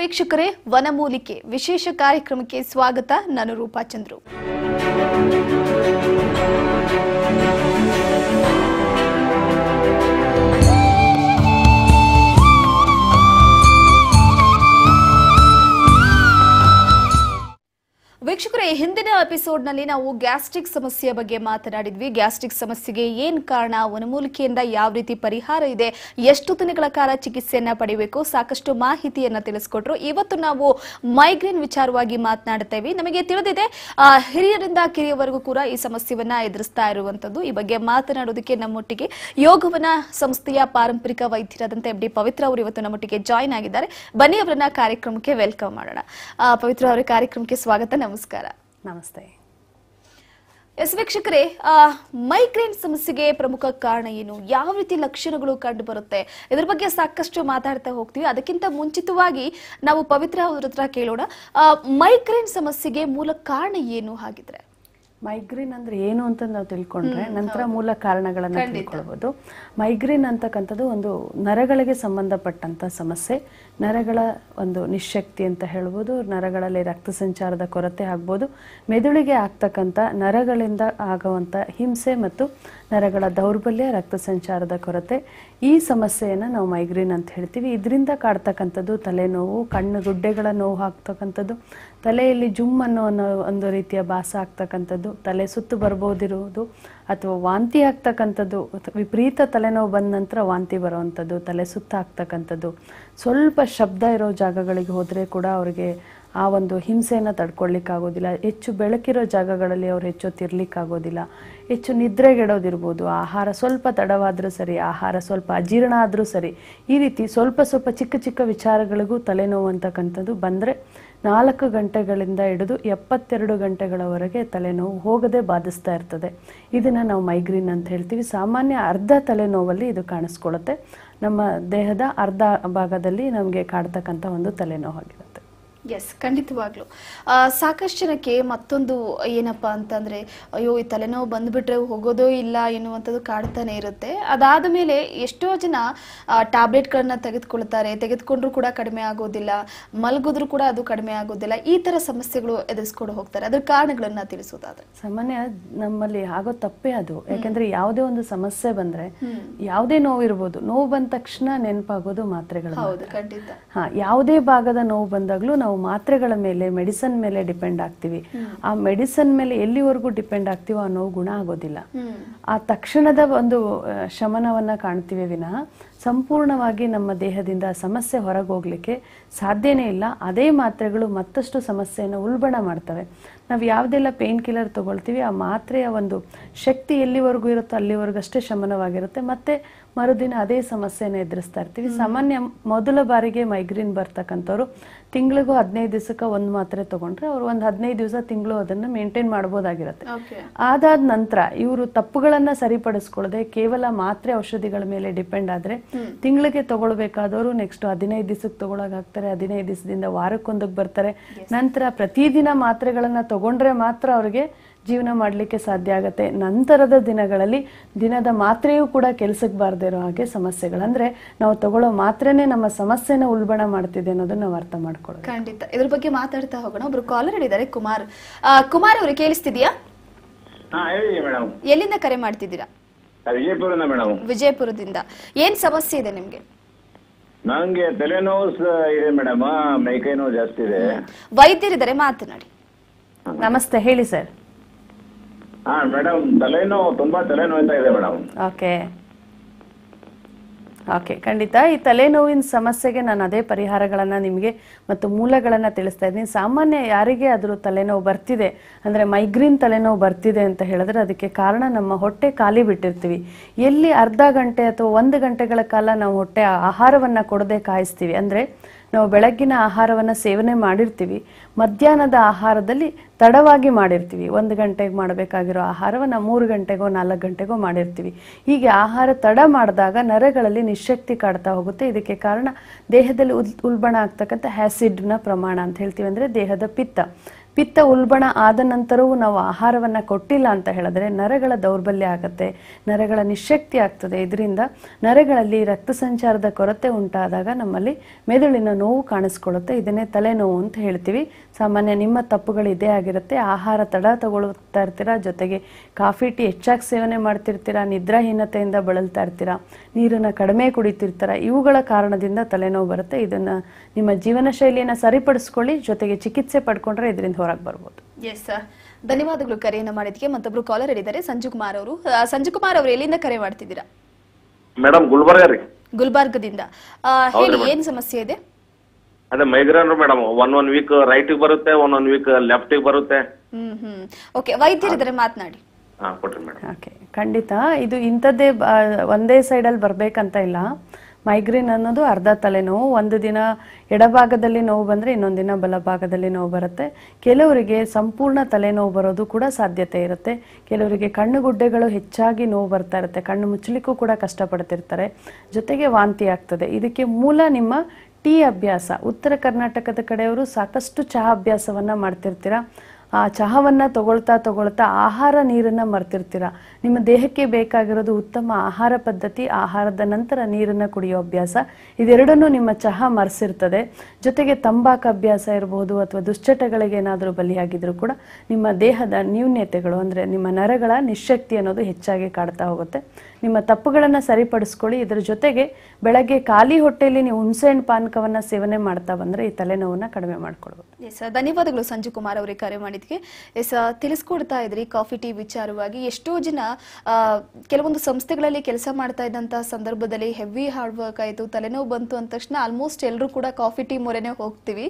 ವೀಕ್ಷಕರೇ ವನಮೂಲಿಕೆ ವಿಶೇಷ ಕಾರ್ಯಕ್ರಮಕ್ಕೆ ಸ್ವಾಗತ ನಾನು ರೂಪಾ ಚಂದ್ರು ವೀಕ್ಷಕರೇ ಹಿಂದಿನ ನಲ್ಲಿ ನಾವು ಗ್ಯಾಸ್ಟ್ರಿಕ್ ಸಮಸ್ಯೆಯ ಬಗ್ಗೆ ಮಾತನಾಡಿದ್ವಿ ಗ್ಯಾಸ್ಟ್ರಿಕ್ ಸಮಸ್ಯೆಗೆ ಏನ್ ಕಾರಣ ವನಮೂಲಿಕೆಯಿಂದ ಯಾವ ರೀತಿ ಪರಿಹಾರ ಇದೆ ಎಷ್ಟು ದಿನಗಳ ಕಾಲ ಚಿಕಿತ್ಸೆಯನ್ನ ಪಡೆಯಬೇಕು ಸಾಕಷ್ಟು ಮಾಹಿತಿಯನ್ನ ತಿಳಿಸ್ಕೊಟ್ರು ಇವತ್ತು ನಾವು ಮೈಗ್ರೇನ್ ವಿಚಾರವಾಗಿ ಮಾತನಾಡುತ್ತೇವೆ ನಮಗೆ ತಿಳಿದಿದೆ ಹಿರಿಯರಿಂದ ಕಿರಿಯವರೆಗೂ ಕೂಡ ಈ ಸಮಸ್ಯೆಯನ್ನ ಎದುರಿಸ್ತಾ ಇರುವಂತದ್ದು ಈ ಬಗ್ಗೆ ಮಾತನಾಡೋದಕ್ಕೆ ನಮ್ಮೊಟ್ಟಿಗೆ ಯೋಗವನ ಸಂಸ್ಥೆಯ ಪಾರಂಪರಿಕ ವೈದ್ಯರಾದಂತಹ ಎಂ ಡಿ ಪವಿತ್ರ ಅವರು ಇವತ್ತು ನಮ್ಮೊಟ್ಟಿಗೆ ಜಾಯಿನ್ ಆಗಿದ್ದಾರೆ ಬನ್ನಿ ಅವರನ್ನ ಕಾರ್ಯಕ್ರಮಕ್ಕೆ ವೆಲ್ಕಮ್ ಮಾಡೋಣ ಪವಿತ್ರ ಅವರ ಕಾರ್ಯಕ್ರಮಕ್ಕೆ ಸ್ವಾಗತ ನಮಸ್ಕಾರ ನಮಸ್ಕಾರ ನಮಸ್ತೆ ಎಸ್ ವೀಕ್ಷಕರೇ ಮೈಗ್ರೇನ್ ಸಮಸ್ಯೆಗೆ ಪ್ರಮುಖ ಕಾರಣ ಏನು ಯಾವ ರೀತಿ ಲಕ್ಷಣಗಳು ಕಂಡು ಬರುತ್ತೆ ಇದ್ರ ಬಗ್ಗೆ ಸಾಕಷ್ಟು ಮಾತಾಡ್ತಾ ಹೋಗ್ತೀವಿ ಅದಕ್ಕಿಂತ ಮುಂಚಿತವಾಗಿ ನಾವು ಪವಿತ್ರ ಅವರ ಹತ್ರ ಕೇಳೋಣ ಮೈಗ್ರೇನ್ ಸಮಸ್ಯೆಗೆ ಮೂಲ ಕಾರಣ ಏನು ಹಾಗಿದ್ರೆ ಮೈಗ್ರೇನ್ ಅಂದ್ರೆ ಏನು ಅಂತ ನಾವು ತಿಳ್ಕೊಂಡ್ರೆ ನಂತರ ಮೂಲ ಕಾರಣಗಳನ್ನ ತಿಳ್ಕೊಳ್ಬಹುದು ಮೈಗ್ರೇನ್ ಅಂತಕ್ಕಂಥದ್ದು ಒಂದು ನರಗಳಿಗೆ ಸಂಬಂಧಪಟ್ಟಂತ ಸಮಸ್ಯೆ ನರಗಳ ಒಂದು ನಿಶಕ್ತಿ ಅಂತ ಹೇಳ್ಬೋದು ನರಗಳಲ್ಲಿ ರಕ್ತ ಸಂಚಾರದ ಕೊರತೆ ಆಗ್ಬೋದು ಮೆದುಳಿಗೆ ಆಗ್ತಕ್ಕಂಥ ನರಗಳಿಂದ ಆಗುವಂಥ ಹಿಂಸೆ ಮತ್ತು ನರಗಳ ದೌರ್ಬಲ್ಯ ರಕ್ತ ಸಂಚಾರದ ಕೊರತೆ ಈ ಸಮಸ್ಯೆಯನ್ನು ನಾವು ಮೈಗ್ರೇನ್ ಅಂತ ಹೇಳ್ತೀವಿ ಇದರಿಂದ ಕಾಡ್ತಕ್ಕಂಥದ್ದು ತಲೆನೋವು ಕಣ್ಣು ಗುಡ್ಡೆಗಳ ನೋವು ಹಾಕ್ತಕ್ಕಂಥದ್ದು ತಲೆಯಲ್ಲಿ ಜುಮ್ ಅನ್ನೋ ಒಂದು ರೀತಿಯ ಭಾಸ ಆಗ್ತಕ್ಕಂಥದ್ದು ತಲೆ ಸುತ್ತು ಬರ್ಬೋದಿರುವುದು ಅಥವಾ ವಾಂತಿ ಆಗ್ತಕ್ಕಂಥದ್ದು ವಿಪರೀತ ತಲೆನೋವು ಬಂದ ನಂತರ ವಾಂತಿ ಬರುವಂಥದ್ದು ತಲೆ ಸುತ್ತ ಆಗ್ತಕ್ಕಂಥದ್ದು ಸ್ವಲ್ಪ ಶಬ್ದ ಇರೋ ಜಾಗಗಳಿಗೆ ಹೋದರೆ ಕೂಡ ಅವರಿಗೆ ಆ ಒಂದು ಹಿಂಸೆಯನ್ನು ತಡ್ಕೊಳ್ಳಿಕ್ಕಾಗೋದಿಲ್ಲ ಹೆಚ್ಚು ಬೆಳಕಿರೋ ಜಾಗಗಳಲ್ಲಿ ಅವ್ರು ಹೆಚ್ಚು ತಿರ್ಲಿಕ್ಕಾಗೋದಿಲ್ಲ ಹೆಚ್ಚು ನಿದ್ರೆಗೆಡೋದಿರ್ಬೋದು ಆಹಾರ ಸ್ವಲ್ಪ ತಡವಾದರೂ ಸರಿ ಆಹಾರ ಸ್ವಲ್ಪ ಅಜೀರ್ಣ ಆದರೂ ಸರಿ ಈ ರೀತಿ ಸ್ವಲ್ಪ ಸ್ವಲ್ಪ ಚಿಕ್ಕ ಚಿಕ್ಕ ವಿಚಾರಗಳಿಗೂ ತಲೆನೋವು ಅಂತಕ್ಕಂಥದ್ದು ಬಂದರೆ ನಾಲ್ಕು ಗಂಟೆಗಳಿಂದ ಹಿಡಿದು ಎಪ್ಪತ್ತೆರಡು ಗಂಟೆಗಳವರೆಗೆ ತಲೆನೋವು ಹೋಗದೆ ಬಾಧಿಸ್ತಾ ಇರ್ತದೆ ಇದನ್ನು ನಾವು ಮೈಗ್ರೀನ್ ಅಂತ ಹೇಳ್ತೀವಿ ಸಾಮಾನ್ಯ ಅರ್ಧ ತಲೆನೋವಲ್ಲಿ ಇದು ಕಾಣಿಸ್ಕೊಳ್ಳುತ್ತೆ ನಮ್ಮ ದೇಹದ ಅರ್ಧ ಭಾಗದಲ್ಲಿ ನಮಗೆ ಕಾಡ್ತಕ್ಕಂಥ ಒಂದು ತಲೆನೋವಾಗಿದೆ ಎಸ್ ಖಂಡಿತವಾಗ್ಲು ಸಾಕಷ್ಟು ಜನಕ್ಕೆ ಮತ್ತೊಂದು ಏನಪ್ಪ ಅಂತಂದ್ರೆ ಅಯ್ಯೋ ಈ ತಲೆನೋವು ಬಂದ್ಬಿಟ್ರೆ ಹೋಗೋದೋ ಇಲ್ಲ ಎನ್ನುವಂಥದ್ದು ಕಾಡ್ತಾನೆ ಇರುತ್ತೆ ಅದಾದ ಮೇಲೆ ಎಷ್ಟೋ ಜನ ಟ್ಯಾಬ್ಲೆಟ್ ಟ್ಯಾಬ್ಲೆಟ್ಗಳನ್ನ ತೆಗೆದುಕೊಳ್ತಾರೆ ತೆಗೆದುಕೊಂಡ್ರು ಕೂಡ ಕಡಿಮೆ ಆಗೋದಿಲ್ಲ ಮಲಗಿದ್ರೂ ಕೂಡ ಅದು ಕಡಿಮೆ ಆಗೋದಿಲ್ಲ ಈ ತರ ಸಮಸ್ಯೆಗಳು ಎದುರಿಸ್ಕೊಂಡು ಹೋಗ್ತಾರೆ ಅದ್ರ ಕಾರಣಗಳನ್ನ ತಿಳಿಸೋದಾದ್ರೆ ಸಾಮಾನ್ಯ ನಮ್ಮಲ್ಲಿ ಆಗೋ ತಪ್ಪೇ ಅದು ಯಾಕಂದ್ರೆ ಯಾವುದೇ ಒಂದು ಸಮಸ್ಯೆ ಬಂದ್ರೆ ಯಾವುದೇ ನೋವು ಇರ್ಬೋದು ನೋವು ಬಂದ ತಕ್ಷಣ ನೆನಪಾಗೋದು ಮಾತ್ರೆಗಳು ಹೌದು ಖಂಡಿತ ಯಾವುದೇ ಭಾಗದ ನೋವು ಬಂದಾಗ್ಲೂ ನಾವು ಮಾತ್ರೆಗಳ ಮೇಲೆ ಮೆಡಿಸನ್ ಮೇಲೆ ಡಿಪೆಂಡ್ ಆಗ್ತೀವಿ ಆ ಮೆಡಿಸನ್ ಮೇಲೆ ಎಲ್ಲಿವರೆಗೂ ಡಿಪೆಂಡ್ ಆಗ್ತೀವೋ ಅನ್ನೋ ಗುಣ ಆಗೋದಿಲ್ಲ ಆ ತಕ್ಷಣದ ಒಂದು ಶಮನವನ್ನ ಕಾಣ್ತೀವಿ ವಿನಃ ಸಂಪೂರ್ಣವಾಗಿ ನಮ್ಮ ದೇಹದಿಂದ ಸಮಸ್ಯೆ ಹೊರಗೋಗ್ಲಿಕ್ಕೆ ಸಾಧ್ಯನೇ ಇಲ್ಲ ಅದೇ ಮಾತ್ರೆಗಳು ಮತ್ತಷ್ಟು ಸಮಸ್ಯೆಯನ್ನು ಉಲ್ಬಣ ಮಾಡ್ತವೆ ನಾವು ಯಾವುದೆಲ್ಲ ಪೇನ್ ಕಿಲ್ಲರ್ ತಗೊಳ್ತೀವಿ ಆ ಮಾತ್ರೆಯ ಒಂದು ಶಕ್ತಿ ಎಲ್ಲಿವರೆಗೂ ಇರುತ್ತೋ ಅಲ್ಲಿವರೆಗಷ್ಟೇ ಶಮನವಾಗಿರುತ್ತೆ ಮತ್ತೆ ಮರುದಿನ ಅದೇ ಸಮಸ್ಯೆಯನ್ನು ಎದುರಿಸ್ತಾ ಇರ್ತೀವಿ ಸಾಮಾನ್ಯ ಮೊದಲ ಬಾರಿಗೆ ಮೈಗ್ರೇನ್ ಬರ್ತಕ್ಕಂಥವ್ರು ತಿಂಗಳಿಗೂ ಹದಿನೈದು ದಿವಸಕ್ಕೆ ಒಂದು ಮಾತ್ರೆ ತೊಗೊಂಡ್ರೆ ಅವ್ರು ಒಂದು ಹದಿನೈದು ದಿವಸ ತಿಂಗಳು ಅದನ್ನು ಮೇಂಟೈನ್ ಮಾಡ್ಬೋದಾಗಿರುತ್ತೆ ಅದಾದ ನಂತರ ಇವರು ತಪ್ಪುಗಳನ್ನ ಸರಿಪಡಿಸ್ಕೊಳ್ಳದೆ ಕೇವಲ ಮಾತ್ರೆ ಔಷಧಿಗಳ ಮೇಲೆ ಡಿಪೆಂಡ್ ಆದರೆ ತಿಂಗಳಿಗೆ ತಗೊಳ್ಬೇಕಾದವರು ನೆಕ್ಸ್ಟ್ ಹದಿನೈದು ದಿವಸಕ್ಕೆ ಹಾಕ್ತಾರೆ ಹದಿನೈದು ದಿವಸದಿಂದ ವಾರಕ್ಕೊಂದಕ್ಕೆ ಬರ್ತಾರೆ ನಂತರ ಪ್ರತಿದಿನ ಮಾತ್ರೆಗಳನ್ನು ತಗೊಂಡ್ರೆ ಮಾತ್ರ ಅವ್ರಿಗೆ ಜೀವನ ಮಾಡಲಿಕ್ಕೆ ಸಾಧ್ಯ ಆಗುತ್ತೆ ನಂತರದ ದಿನಗಳಲ್ಲಿ ದಿನದ ಮಾತ್ರೆಯೂ ಕೂಡ ಕೆಲಸಕ್ಕೆ ಬಾರದಿರೋ ಹಾಗೆ ಸಮಸ್ಯೆಗಳು ಅಂದರೆ ನಾವು ತಗೊಳ್ಳೋ ಮಾತ್ರೆನೇ ನಮ್ಮ ಸಮಸ್ಯೆನ ಉಲ್ಬಣ ಮಾಡ್ತಿದೆ ಅನ್ನೋದನ್ನ ನಾವು ಅರ್ಥ ಮಾಡ್ಕೊಳ್ಳೋ ಖಂಡಿತ ಇದ್ರ ಬಗ್ಗೆ ಮಾತಾಡ್ತಾ ಹೋಗೋಣ ಒಬ್ರು ಕಾಲರ್ ಹೇಳಿದ್ದಾರೆ ಕುಮಾರ್ ಕುಮಾರ್ ಅವರು ಕೇಳಿಸ್ತಿದ್ಯಾ ಎಲ್ಲಿಂದ ಕರೆ ಮಾಡ್ತಿದ್ದೀರಾ ವಿಜಯಪುರದಿಂದ ಏನ್ ಸಮಸ್ಯೆ ಇದೆ ನಿಮ್ಗೆ ನಂಗೆ ತಲೆನೋವು ಇದೆ ಮೇಡಮ್ ಮೈಕೈ ನೋವು ಜಾಸ್ತಿ ಇದೆ ವೈದ್ಯರಿದ್ದಾರೆ ಮಾತನಾಡಿ ನಮಸ್ತೆ ಹೇಳಿ ಸರ್ ತುಂಬಾ ಇದೆ ಓಕೆ ಓಕೆ ಖಂಡಿತ ಈ ತಲೆನೋವಿನ ಸಮಸ್ಯೆಗೆ ನಾನು ಅದೇ ಪರಿಹಾರಗಳನ್ನು ನಿಮಗೆ ಮತ್ತು ಮೂಲಗಳನ್ನು ತಿಳಿಸ್ತಾ ಇದ್ದೀನಿ ಸಾಮಾನ್ಯ ಯಾರಿಗೆ ಅದ್ರ ತಲೆನೋವು ಬರ್ತಿದೆ ಅಂದ್ರೆ ಮೈಗ್ರೀನ್ ತಲೆನೋವು ಬರ್ತಿದೆ ಅಂತ ಹೇಳಿದ್ರೆ ಅದಕ್ಕೆ ಕಾರಣ ನಮ್ಮ ಹೊಟ್ಟೆ ಖಾಲಿ ಬಿಟ್ಟಿರ್ತೀವಿ ಎಲ್ಲಿ ಅರ್ಧ ಗಂಟೆ ಅಥವಾ ಒಂದು ಗಂಟೆಗಳ ಕಾಲ ನಾವು ಹೊಟ್ಟೆ ಆಹಾರವನ್ನ ಕೊಡದೆ ಕಾಯಿಸ್ತೀವಿ ಅಂದ್ರೆ ನಾವು ಬೆಳಗ್ಗಿನ ಆಹಾರವನ್ನು ಸೇವನೆ ಮಾಡಿರ್ತೀವಿ ಮಧ್ಯಾಹ್ನದ ಆಹಾರದಲ್ಲಿ ತಡವಾಗಿ ಮಾಡಿರ್ತೀವಿ ಒಂದು ಗಂಟೆಗೆ ಮಾಡಬೇಕಾಗಿರೋ ಆಹಾರವನ್ನು ಮೂರು ಗಂಟೆಗೋ ನಾಲ್ಕು ಗಂಟೆಗೋ ಮಾಡಿರ್ತೀವಿ ಹೀಗೆ ಆಹಾರ ತಡ ಮಾಡಿದಾಗ ನರಗಳಲ್ಲಿ ನಿಶಕ್ತಿ ಕಾಡ್ತಾ ಹೋಗುತ್ತೆ ಇದಕ್ಕೆ ಕಾರಣ ದೇಹದಲ್ಲಿ ಉಲ್ ಉಲ್ಬಣ ಆಗ್ತಕ್ಕಂಥ ಆ್ಯಸಿಡ್ನ ಪ್ರಮಾಣ ಅಂತ ಹೇಳ್ತೀವಿ ಅಂದರೆ ದೇಹದ ಪಿತ್ತ ಪಿತ್ತ ಉಲ್ಬಣ ಆದ ನಂತರವೂ ನಾವು ಆಹಾರವನ್ನು ಕೊಟ್ಟಿಲ್ಲ ಅಂತ ಹೇಳಿದ್ರೆ ನರಗಳ ದೌರ್ಬಲ್ಯ ಆಗುತ್ತೆ ನರಗಳ ನಿಶಕ್ತಿ ಆಗ್ತದೆ ಇದರಿಂದ ನರಗಳಲ್ಲಿ ರಕ್ತ ಸಂಚಾರದ ಕೊರತೆ ಉಂಟಾದಾಗ ನಮ್ಮಲ್ಲಿ ಮೆದುಳಿನ ನೋವು ಕಾಣಿಸ್ಕೊಳ್ಳುತ್ತೆ ಇದನ್ನೇ ತಲೆನೋವು ಅಂತ ಹೇಳ್ತೀವಿ ಸಾಮಾನ್ಯ ನಿಮ್ಮ ತಪ್ಪುಗಳು ಇದೇ ಆಗಿರುತ್ತೆ ಆಹಾರ ತಡ ತಗೊಳ್ತಾ ಇರ್ತೀರಾ ಜೊತೆಗೆ ಕಾಫಿ ಟೀ ಹೆಚ್ಚಾಗಿ ಸೇವನೆ ಮಾಡ್ತಿರ್ತೀರಾ ನಿದ್ರಾಹೀನತೆಯಿಂದ ಬಳಲ್ತಾ ಇರ್ತೀರಾ ನೀರನ್ನು ಕಡಿಮೆ ಕುಡಿತಿರ್ತೀರ ಇವುಗಳ ಕಾರಣದಿಂದ ತಲೆನೋವು ಬರುತ್ತೆ ಇದನ್ನು ನಿಮ್ಮ ಜೀವನ ಶೈಲಿಯನ್ನು ಸರಿಪಡಿಸ್ಕೊಳ್ಳಿ ಜೊತೆಗೆ ಚಿಕಿತ್ಸೆ ಪಡ್ಕೊಂಡ್ರೆ ಇದರಿಂದ ಹೊರ ಹೊರಗೆ ಬರ್ಬೋದು ಎಸ್ ಧನ್ಯವಾದಗಳು ಕರೆಯನ್ನು ಮಾಡಿದ್ಕೆ ಮತ್ತೊಬ್ರು ಕಾಲರ್ ಹೇಳಿದ್ದಾರೆ ಸಂಜು ಕುಮಾರ್ ಅವರು ಸಂಜು ಕುಮಾರ್ ಅವರು ಎಲ್ಲಿಂದ ಕರೆ ಮಾಡ್ತಿದ್ದೀರಾ ಮೇಡಮ್ ಗುಲ್ಬರ್ಗ ರೀ ಗುಲ್ಬರ್ಗದಿಂದ ಹೇಳಿ ಏನ್ ಸಮಸ್ಯೆ ಇದೆ ಅದೇ migraine madam one one week right ಬರುತ್ತೆ ಒನ್ ಒನ್ ವೀಕ್ ಲೆಫ್ಟ್ ಬರುತ್ತೆ ಹ್ಮ್ ಹ್ಮ್ ಓಕೆ ವೈದ್ಯರಿದ್ರೆ ಮಾತನಾಡಿ ಓಕೆ ಖಂಡಿತ ಇದು ಇಂಥದ್ದೇ ಒಂದೇ ಸೈಡಲ್ಲಿ ಬರಬೇಕಂತ ಇಲ್ಲ ಮೈಗ್ರೇನ್ ಅನ್ನೋದು ಅರ್ಧ ತಲೆನೋವು ಒಂದು ದಿನ ಎಡಭಾಗದಲ್ಲಿ ನೋವು ಬಂದರೆ ದಿನ ಬಲಭಾಗದಲ್ಲಿ ನೋವು ಬರುತ್ತೆ ಕೆಲವರಿಗೆ ಸಂಪೂರ್ಣ ತಲೆನೋವು ಬರೋದು ಕೂಡ ಸಾಧ್ಯತೆ ಇರುತ್ತೆ ಕೆಲವರಿಗೆ ಕಣ್ಣು ಗುಡ್ಡೆಗಳು ಹೆಚ್ಚಾಗಿ ನೋವು ಬರ್ತಾ ಇರುತ್ತೆ ಕಣ್ಣು ಮುಚ್ಚಲಿಕ್ಕೂ ಕೂಡ ಕಷ್ಟಪಡ್ತಿರ್ತಾರೆ ಜೊತೆಗೆ ವಾಂತಿ ಆಗ್ತದೆ ಇದಕ್ಕೆ ಮೂಲ ನಿಮ್ಮ ಟೀ ಅಭ್ಯಾಸ ಉತ್ತರ ಕರ್ನಾಟಕದ ಕಡೆಯವರು ಸಾಕಷ್ಟು ಚಹಾ ಅಭ್ಯಾಸವನ್ನು ಮಾಡ್ತಿರ್ತೀರ ಆ ಚಹಾವನ್ನು ತಗೊಳ್ತಾ ತಗೊಳ್ತಾ ಆಹಾರ ನೀರನ್ನು ಮರ್ತಿರ್ತೀರ ನಿಮ್ಮ ದೇಹಕ್ಕೆ ಬೇಕಾಗಿರೋದು ಉತ್ತಮ ಆಹಾರ ಪದ್ಧತಿ ಆಹಾರದ ನಂತರ ನೀರನ್ನು ಕುಡಿಯೋ ಅಭ್ಯಾಸ ಇದೆರಡನ್ನೂ ನಿಮ್ಮ ಚಹಾ ಮರೆಸಿರ್ತದೆ ಜೊತೆಗೆ ತಂಬಾಕು ಅಭ್ಯಾಸ ಇರಬಹುದು ಅಥವಾ ದುಶ್ಚಟಗಳಿಗೆ ಏನಾದರೂ ಬಲಿಯಾಗಿದ್ರೂ ಕೂಡ ನಿಮ್ಮ ದೇಹದ ನ್ಯೂನ್ಯತೆಗಳು ಅಂದರೆ ನಿಮ್ಮ ನರಗಳ ನಿಶಕ್ತಿ ಅನ್ನೋದು ಹೆಚ್ಚಾಗಿ ಕಾಡ್ತಾ ಹೋಗುತ್ತೆ ನಿಮ್ಮ ತಪ್ಪುಗಳನ್ನು ಸರಿಪಡಿಸ್ಕೊಳ್ಳಿ ಇದರ ಜೊತೆಗೆ ಬೆಳಗ್ಗೆ ಖಾಲಿ ಹೊಟ್ಟೆಯಲ್ಲಿ ನೀವು ಹುಣಸೆಹಣ್ಣು ಪಾನಕವನ್ನು ಸೇವನೆ ಮಾಡ್ತಾ ಬಂದರೆ ಈ ತಲೆನೋವನ್ನು ಕಡಿಮೆ ಮಾಡ್ಕೊಳ್ಬೋದು ಧನ್ಯವಾದಗಳು ಸಂಜು ಕುಮಾರ್ ಅವರಿಗೆ ಕರೆ ಮಾಡಿ ಎಸ್ ತಿಳಿಸ್ಕೊಡ್ತಾ ಇದ್ರಿ ಕಾಫಿ ಟೀ ವಿಚಾರವಾಗಿ ಎಷ್ಟೋ ಜನ ಕೆಲವೊಂದು ಸಂಸ್ಥೆಗಳಲ್ಲಿ ಕೆಲಸ ಮಾಡ್ತಾ ಇದ್ದಂತಹ ಸಂದರ್ಭದಲ್ಲಿ ಹೆವಿ ಹಾರ್ಡ್ ವರ್ಕ್ ಆಯಿತು ತಲೆನೋವು ಬಂತು ಅಂದ ತಕ್ಷಣ ಆಲ್ಮೋಸ್ಟ್ ಎಲ್ಲರೂ ಕೂಡ ಕಾಫಿ ಟೀ ಮೊರೆನೇ ಹೋಗ್ತೀವಿ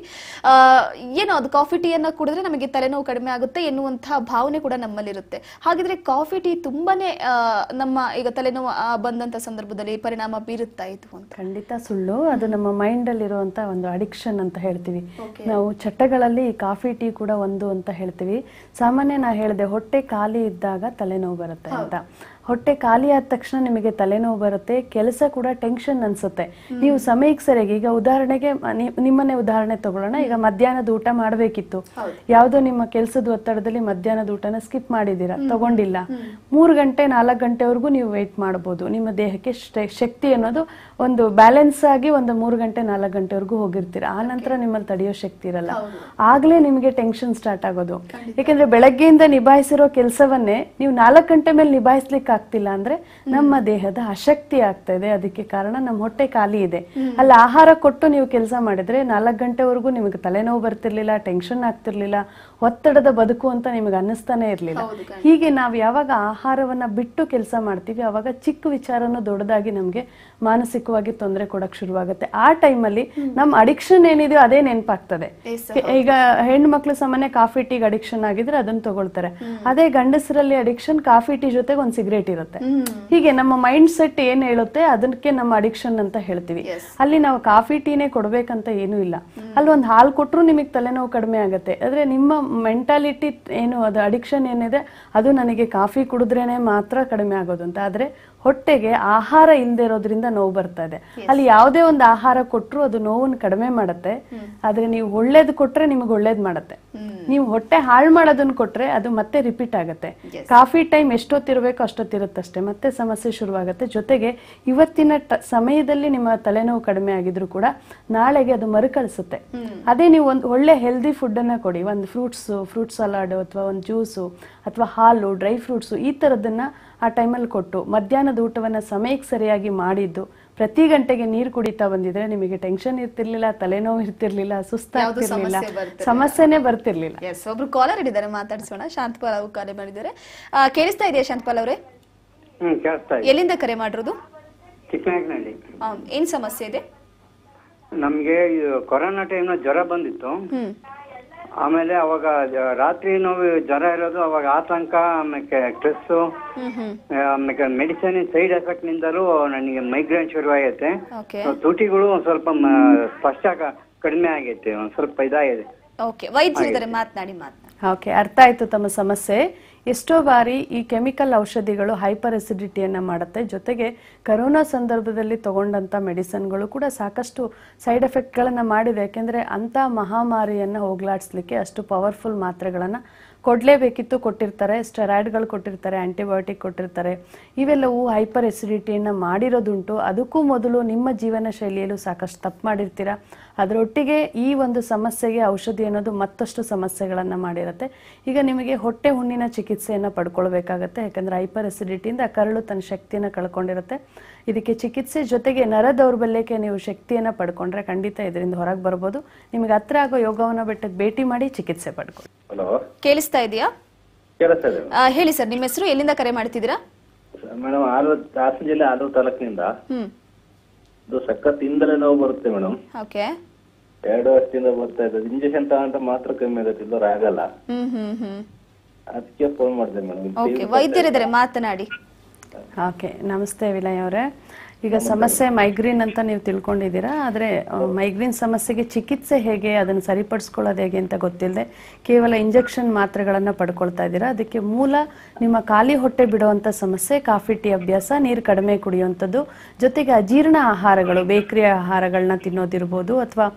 ಏನೋ ಅದು ಕಾಫಿ ಟೀಯನ್ನು ಕುಡಿದ್ರೆ ನಮಗೆ ತಲೆನೋವು ಕಡಿಮೆ ಆಗುತ್ತೆ ಎನ್ನುವಂತಹ ಭಾವನೆ ಕೂಡ ನಮ್ಮಲ್ಲಿರುತ್ತೆ ಹಾಗಿದ್ರೆ ಕಾಫಿ ಟೀ ತುಂಬಾನೇ ನಮ್ಮ ಈಗ ತಲೆನೋವು ಬಂದಂತ ಸಂದರ್ಭದಲ್ಲಿ ಪರಿಣಾಮ ಬೀರುತ್ತಾ ಇತ್ತು ಅಂತ ಖಂಡಿತ ಸುಳ್ಳು ಅದು ನಮ್ಮ ಮೈಂಡ್ ಅಲ್ಲಿ ಇರುವಂತ ಒಂದು ಅಡಿಕ್ಷನ್ ಅಂತ ಹೇಳ್ತೀವಿ ನಾವು ಚಟಗಳಲ್ಲಿ ಕಾಫಿ ಟೀ ಕೂಡ ಒಂದು ಅಂತ ಹೇಳ್ತೀವಿ ಸಾಮಾನ್ಯ ನಾ ಹೇಳಿದೆ ಹೊಟ್ಟೆ ಖಾಲಿ ಇದ್ದಾಗ ತಲೆನೋವು ಬರುತ್ತೆ ಅಂತ ಹೊಟ್ಟೆ ಖಾಲಿ ಆದ ತಕ್ಷಣ ನಿಮಗೆ ತಲೆನೋವು ಬರುತ್ತೆ ಕೆಲಸ ಕೂಡ ಟೆನ್ಷನ್ ಅನ್ಸುತ್ತೆ ನೀವು ಸಮಯಕ್ಕೆ ಸರಿಯಾಗಿ ಈಗ ಉದಾಹರಣೆಗೆ ನಿಮ್ಮನ್ನೇ ಉದಾಹರಣೆ ತಗೊಳ್ಳೋಣ ಈಗ ಮಧ್ಯಾಹ್ನದ ಊಟ ಮಾಡಬೇಕಿತ್ತು ಯಾವುದೋ ನಿಮ್ಮ ಕೆಲಸದ ಒತ್ತಡದಲ್ಲಿ ಮಧ್ಯಾಹ್ನದ ಊಟನ ಸ್ಕಿಪ್ ಮಾಡಿದೀರ ತಗೊಂಡಿಲ್ಲ ಮೂರು ಗಂಟೆ ನಾಲ್ಕು ಗಂಟೆವರೆಗೂ ನೀವು ವೆಯ್ಟ್ ಮಾಡಬಹುದು ನಿಮ್ಮ ದೇಹಕ್ಕೆ ಶಕ್ತಿ ಅನ್ನೋದು ಒಂದು ಬ್ಯಾಲೆನ್ಸ್ ಆಗಿ ಒಂದು ಮೂರು ಗಂಟೆ ನಾಲ್ಕು ಗಂಟೆವರೆಗೂ ಹೋಗಿರ್ತೀರ ಆ ನಂತರ ನಿಮ್ಮಲ್ಲಿ ತಡೆಯೋ ಶಕ್ತಿ ಇರಲ್ಲ ಆಗ್ಲೇ ನಿಮಗೆ ಟೆನ್ಷನ್ ಸ್ಟಾರ್ಟ್ ಆಗೋದು ಯಾಕೆಂದ್ರೆ ಬೆಳಗ್ಗೆಯಿಂದ ನಿಭಾಯಿಸಿರೋ ಕೆಲಸವನ್ನೇ ನೀವು ನಾಲ್ಕು ಗಂಟೆ ಮೇಲೆ ನಿಭಾಯಿಸ್ಲಿಕ್ಕೆ ಆಗ್ತಿಲ್ಲ ಅಂದ್ರೆ ನಮ್ಮ ದೇಹದ ಅಶಕ್ತಿ ಆಗ್ತಾ ಇದೆ ಅದಕ್ಕೆ ಕಾರಣ ನಮ್ಮ ಹೊಟ್ಟೆ ಖಾಲಿ ಇದೆ ಅಲ್ಲಿ ಆಹಾರ ಕೊಟ್ಟು ನೀವು ಕೆಲಸ ಮಾಡಿದ್ರೆ ನಾಲ್ಕು ಗಂಟೆವರೆಗೂ ನಿಮಗೆ ತಲೆನೋವು ಬರ್ತಿರ್ಲಿಲ್ಲ ಟೆನ್ಷನ್ ಆಗ್ತಿರ್ಲಿಲ್ಲ ಒತ್ತಡದ ಬದುಕು ಅಂತ ನಿಮಗೆ ಅನ್ನಿಸ್ತಾನೆ ಇರಲಿಲ್ಲ ಹೀಗೆ ನಾವು ಯಾವಾಗ ಆಹಾರವನ್ನ ಬಿಟ್ಟು ಕೆಲಸ ಮಾಡ್ತೀವಿ ಅವಾಗ ಚಿಕ್ಕ ವಿಚಾರನೂ ದೊಡ್ಡದಾಗಿ ನಮಗೆ ಮಾನಸಿಕವಾಗಿ ತೊಂದರೆ ಕೊಡಕ್ ಶುರುವಾಗುತ್ತೆ ಆ ಟೈಮಲ್ಲಿ ನಮ್ಮ ಅಡಿಕ್ಷನ್ ಏನಿದೆಯೋ ಅದೇ ನೆನಪಾಗ್ತದೆ ಈಗ ಹೆಣ್ಮಕ್ಳು ಸಾಮಾನ್ಯ ಕಾಫಿ ಟೀಗೆ ಅಡಿಕ್ಷನ್ ಆಗಿದ್ರೆ ಅದನ್ನ ತಗೊಳ್ತಾರೆ ಅದೇ ಗಂಡಸರಲ್ಲಿ ಅಡಿಕ್ಷನ್ ಕಾಫಿ ಟೀ ಜೊತೆಗೆ ಒಂದು ಸಿಗರೇಟ್ ಇರುತ್ತೆ ಹೀಗೆ ನಮ್ಮ ಮೈಂಡ್ ಸೆಟ್ ಏನ್ ಹೇಳುತ್ತೆ ಅದಕ್ಕೆ ನಮ್ಮ ಅಡಿಕ್ಷನ್ ಅಂತ ಹೇಳ್ತೀವಿ ಅಲ್ಲಿ ನಾವು ಕಾಫಿ ಟೀನೇ ಕೊಡ್ಬೇಕಂತ ಏನೂ ಇಲ್ಲ ಅಲ್ಲಿ ಒಂದು ಹಾಲು ಕೊಟ್ಟರು ನಿಮಗೆ ತಲೆನೋವು ಕಡಿಮೆ ಆಗುತ್ತೆ ಆದ್ರೆ ನಿಮ್ಮ ಮೆಂಟಾಲಿಟಿ ಏನು ಅದು ಅಡಿಕ್ಷನ್ ಏನಿದೆ ಅದು ನನಗೆ ಕಾಫಿ ಕುಡಿದ್ರೇ ಮಾತ್ರ ಕಡಿಮೆ ಆಗೋದು ಅಂತ ಆದರೆ ಹೊಟ್ಟೆಗೆ ಆಹಾರ ಇಲ್ಲದೆ ಇರೋದ್ರಿಂದ ನೋವು ಬರ್ತಾ ಇದೆ ಅಲ್ಲಿ ಯಾವುದೇ ಒಂದು ಆಹಾರ ಕೊಟ್ಟರು ಅದು ನೋವನ್ನು ಕಡಿಮೆ ಮಾಡುತ್ತೆ ಆದ್ರೆ ನೀವು ಒಳ್ಳೇದು ಕೊಟ್ಟರೆ ನಿಮಗೆ ಒಳ್ಳೇದು ಮಾಡುತ್ತೆ ನೀವು ಹೊಟ್ಟೆ ಹಾಳು ಮಾಡೋದನ್ನ ಕೊಟ್ಟರೆ ಅದು ಮತ್ತೆ ರಿಪೀಟ್ ಆಗುತ್ತೆ ಕಾಫಿ ಟೈಮ್ ಎಷ್ಟೊತ್ತಿರಬೇಕು ಅಷ್ಟೊತ್ತಿರುತ್ತಷ್ಟೇ ಮತ್ತೆ ಸಮಸ್ಯೆ ಶುರುವಾಗುತ್ತೆ ಜೊತೆಗೆ ಇವತ್ತಿನ ಸಮಯದಲ್ಲಿ ನಿಮ್ಮ ತಲೆನೋವು ಕಡಿಮೆ ಆಗಿದ್ರು ಕೂಡ ನಾಳೆಗೆ ಅದು ಮರುಕಳಿಸುತ್ತೆ ಅದೇ ನೀವು ಒಂದು ಒಳ್ಳೆ ಹೆಲ್ದಿ ಫುಡ್ ಅನ್ನ ಕೊಡಿ ಒಂದು ಫ್ರೂಟ್ಸು ಫ್ರೂಟ್ ಸಲಾಡ್ ಅಥವಾ ಒಂದು ಜ್ಯೂಸು ಅಥವಾ ಹಾಲು ಡ್ರೈ ಫ್ರೂಟ್ಸ್ ಈ ತರದನ್ನ ಆ ಟೈಮಲ್ಲಿ ಕೊಟ್ಟು ಮಧ್ಯಾಹ್ನ ಮಧ್ಯಾಹ್ನದ ಊಟವನ್ನು ಸಮಯಕ್ಕೆ ಸರಿಯಾಗಿ ಮಾಡಿದ್ದು ಪ್ರತಿ ಗಂಟೆಗೆ ನೀರು ಕುಡಿತಾ ಬಂದಿದ್ರೆ ನಿಮಗೆ ಟೆನ್ಷನ್ ಇರ್ತಿರ್ಲಿಲ್ಲ ತಲೆನೋವು ಇರ್ತಿರ್ಲಿಲ್ಲ ಸುಸ್ತಾಗ್ತಿರ್ಲಿಲ್ಲ ಸಮಸ್ಯೆನೆ ಬರ್ತಿರ್ಲಿಲ್ಲ ಒಬ್ರು ಕಾಲರ್ ಇದ್ದಾರೆ ಮಾತಾಡ್ಸೋಣ ಶಾಂತಪಾಲ್ ಅವರು ಕರೆ ಮಾಡಿದ್ದಾರೆ ಕೇಳಿಸ್ತಾ ಇದೆಯಾ ಶಾಂತಪಾಲ್ ಅವರೇ ಎಲ್ಲಿಂದ ಕರೆ ಮಾಡಿರೋದು ಏನ್ ಸಮಸ್ಯೆ ಇದೆ ನಮ್ಗೆ ಕೊರೋನಾ ಟೈಮ್ ಜ್ವರ ಬಂದಿತ್ತು ಆಮೇಲೆ ಅವಾಗ ರಾತ್ರಿ ನೋವು ಜ್ವರ ಇರೋದು ಅವಾಗ ಆತಂಕ ಆಮೇಲೆ ಸ್ಟ್ರೆಸ್ಸು ಆಮೇಲೆ ಮೆಡಿಸಿನ್ ಸೈಡ್ ಎಫೆಕ್ಟ್ ನಿಂದಲೂ ನನಗೆ ಮೈಗ್ರೇನ್ ಶುರುವಾಗೈತೆ ಓಕೆ ತುಟಿಗಳು ಒಂದ್ ಸ್ವಲ್ಪ ಸ್ಪಷ್ಟ ಕಡಿಮೆ ಆಗೈತೆ ಒಂದ್ ಸ್ವಲ್ಪ ಇದಾಗಿದೆ ಓಕೆ ಮಾತನಾಡಿ ಅರ್ಥ ಆಯ್ತು ತಮ್ಮ ಸಮಸ್ಯೆ ಎಷ್ಟೋ ಬಾರಿ ಈ ಕೆಮಿಕಲ್ ಔಷಧಿಗಳು ಹೈಪರ್ ಎಸಿಡಿಟಿಯನ್ನು ಮಾಡುತ್ತೆ ಜೊತೆಗೆ ಕರೋನಾ ಸಂದರ್ಭದಲ್ಲಿ ತಗೊಂಡಂಥ ಮೆಡಿಸನ್ಗಳು ಕೂಡ ಸಾಕಷ್ಟು ಸೈಡ್ ಎಫೆಕ್ಟ್ಗಳನ್ನು ಮಾಡಿದೆ ಯಾಕೆಂದರೆ ಅಂಥ ಮಹಾಮಾರಿಯನ್ನು ಹೋಗ್ಲಾಡಿಸ್ಲಿಕ್ಕೆ ಅಷ್ಟು ಪವರ್ಫುಲ್ ಮಾತ್ರೆಗಳನ್ನು ಕೊಡಲೇಬೇಕಿತ್ತು ಕೊಟ್ಟಿರ್ತಾರೆ ಸ್ಟೆರಾಯ್ಡ್ಗಳು ಕೊಟ್ಟಿರ್ತಾರೆ ಆ್ಯಂಟಿಬಯೋಟಿಕ್ ಕೊಟ್ಟಿರ್ತಾರೆ ಇವೆಲ್ಲವೂ ಹೈಪರ್ ಎಸಿಡಿಟಿಯನ್ನು ಮಾಡಿರೋದುಂಟು ಅದಕ್ಕೂ ಮೊದಲು ನಿಮ್ಮ ಜೀವನ ಶೈಲಿಯಲ್ಲೂ ಸಾಕಷ್ಟು ತಪ್ಪು ಮಾಡಿರ್ತೀರ ಅದರೊಟ್ಟಿಗೆ ಈ ಒಂದು ಸಮಸ್ಯೆಗೆ ಔಷಧಿ ಅನ್ನೋದು ಮತ್ತಷ್ಟು ಸಮಸ್ಯೆಗಳನ್ನು ಮಾಡಿರುತ್ತೆ ಈಗ ನಿಮಗೆ ಹೊಟ್ಟೆ ಹುಣ್ಣಿನ ಚಿಕಿತ್ಸೆಯನ್ನು ಪಡ್ಕೊಳ್ಬೇಕಾಗತ್ತೆ ಯಾಕಂದರೆ ಹೈಪರ್ ಎಸಿಡಿಟಿಯಿಂದ ಕರಳು ತನ್ನ ಶಕ್ತಿಯನ್ನು ಕಳ್ಕೊಂಡಿರುತ್ತೆ ಇದಕ್ಕೆ ಚಿಕಿತ್ಸೆ ಜೊತೆಗೆ ನರ ದೌರ್ಬಲ್ಯಕ್ಕೆ ನೀವು ಶಕ್ತಿಯನ್ನು ಪಡ್ಕೊಂಡ್ರೆ ಖಂಡಿತ ಇದರಿಂದ ಹೊರಗೆ ಬರ್ಬೋದು ನಿಮಗೆ ಹತ್ರ ಆಗೋ ಯೋಗವನ್ನ ಬೆಟ್ಟಕ್ಕೆ ಭೇಟಿ ಮಾಡಿ ಚಿಕಿತ್ಸೆ ಪಡ್ಕೊಂಡು ಕೇಳಿಸ್ತಾ ಇದೆಯಾ ಹೇಳಿ ಸರ್ ನಿಮ್ಮ ಹೆಸರು ಎಲ್ಲಿಂದ ಕರೆ ಮಾಡ್ತಿದ್ದೀರಾ ಮೇಡಮ್ ಆಲೂರು ಹಾಸನ ಜಿಲ್ಲೆ ಆಲೂರು ತಾಲೂಕಿನಿಂದ ಇದು ಸಖತ್ ಹಿಂದಲೇ ನೋವು ಬರುತ್ತೆ ಮೇಡಮ್ ಓಕೆ ಎರಡು ವರ್ಷದಿಂದ ಬರ್ತಾ ಇದೆ ಇಂಜೆಕ್ಷನ್ ತಗೊಂಡ್ರೆ ಮಾತ್ರ ಕಮ್ಮಿ ಆಗುತ್ತೆ ಇಲ್ಲ ಆಗಲ್ಲ ಅದಕ್ಕೆ ಫೋನ್ ಮಾಡಿದೆ ಮೇಡಮ್ ವೈದ್ಯರಿದ್ದಾರೆ ಮಾತನಾಡಿ ಓಕೆ ನಮಸ್ತೆ ವಿಲಯ ಅವರೇ ಈಗ ಸಮಸ್ಯೆ ಮೈಗ್ರೇನ್ ಅಂತ ನೀವು ತಿಳ್ಕೊಂಡಿದ್ದೀರಾ ಆದರೆ ಮೈಗ್ರೇನ್ ಸಮಸ್ಯೆಗೆ ಚಿಕಿತ್ಸೆ ಹೇಗೆ ಅದನ್ನು ಸರಿಪಡಿಸ್ಕೊಳ್ಳೋದು ಹೇಗೆ ಅಂತ ಗೊತ್ತಿಲ್ಲದೆ ಕೇವಲ ಇಂಜೆಕ್ಷನ್ ಮಾತ್ರೆಗಳನ್ನು ಪಡ್ಕೊಳ್ತಾ ಇದ್ದೀರಾ ಅದಕ್ಕೆ ಮೂಲ ನಿಮ್ಮ ಖಾಲಿ ಹೊಟ್ಟೆ ಬಿಡುವಂಥ ಸಮಸ್ಯೆ ಕಾಫಿ ಟೀ ಅಭ್ಯಾಸ ನೀರು ಕಡಿಮೆ ಕುಡಿಯುವಂಥದ್ದು ಜೊತೆಗೆ ಅಜೀರ್ಣ ಆಹಾರಗಳು ಬೇಕರಿ ಆಹಾರಗಳನ್ನ ತಿನ್ನೋದಿರ್ಬೋದು ಅಥವಾ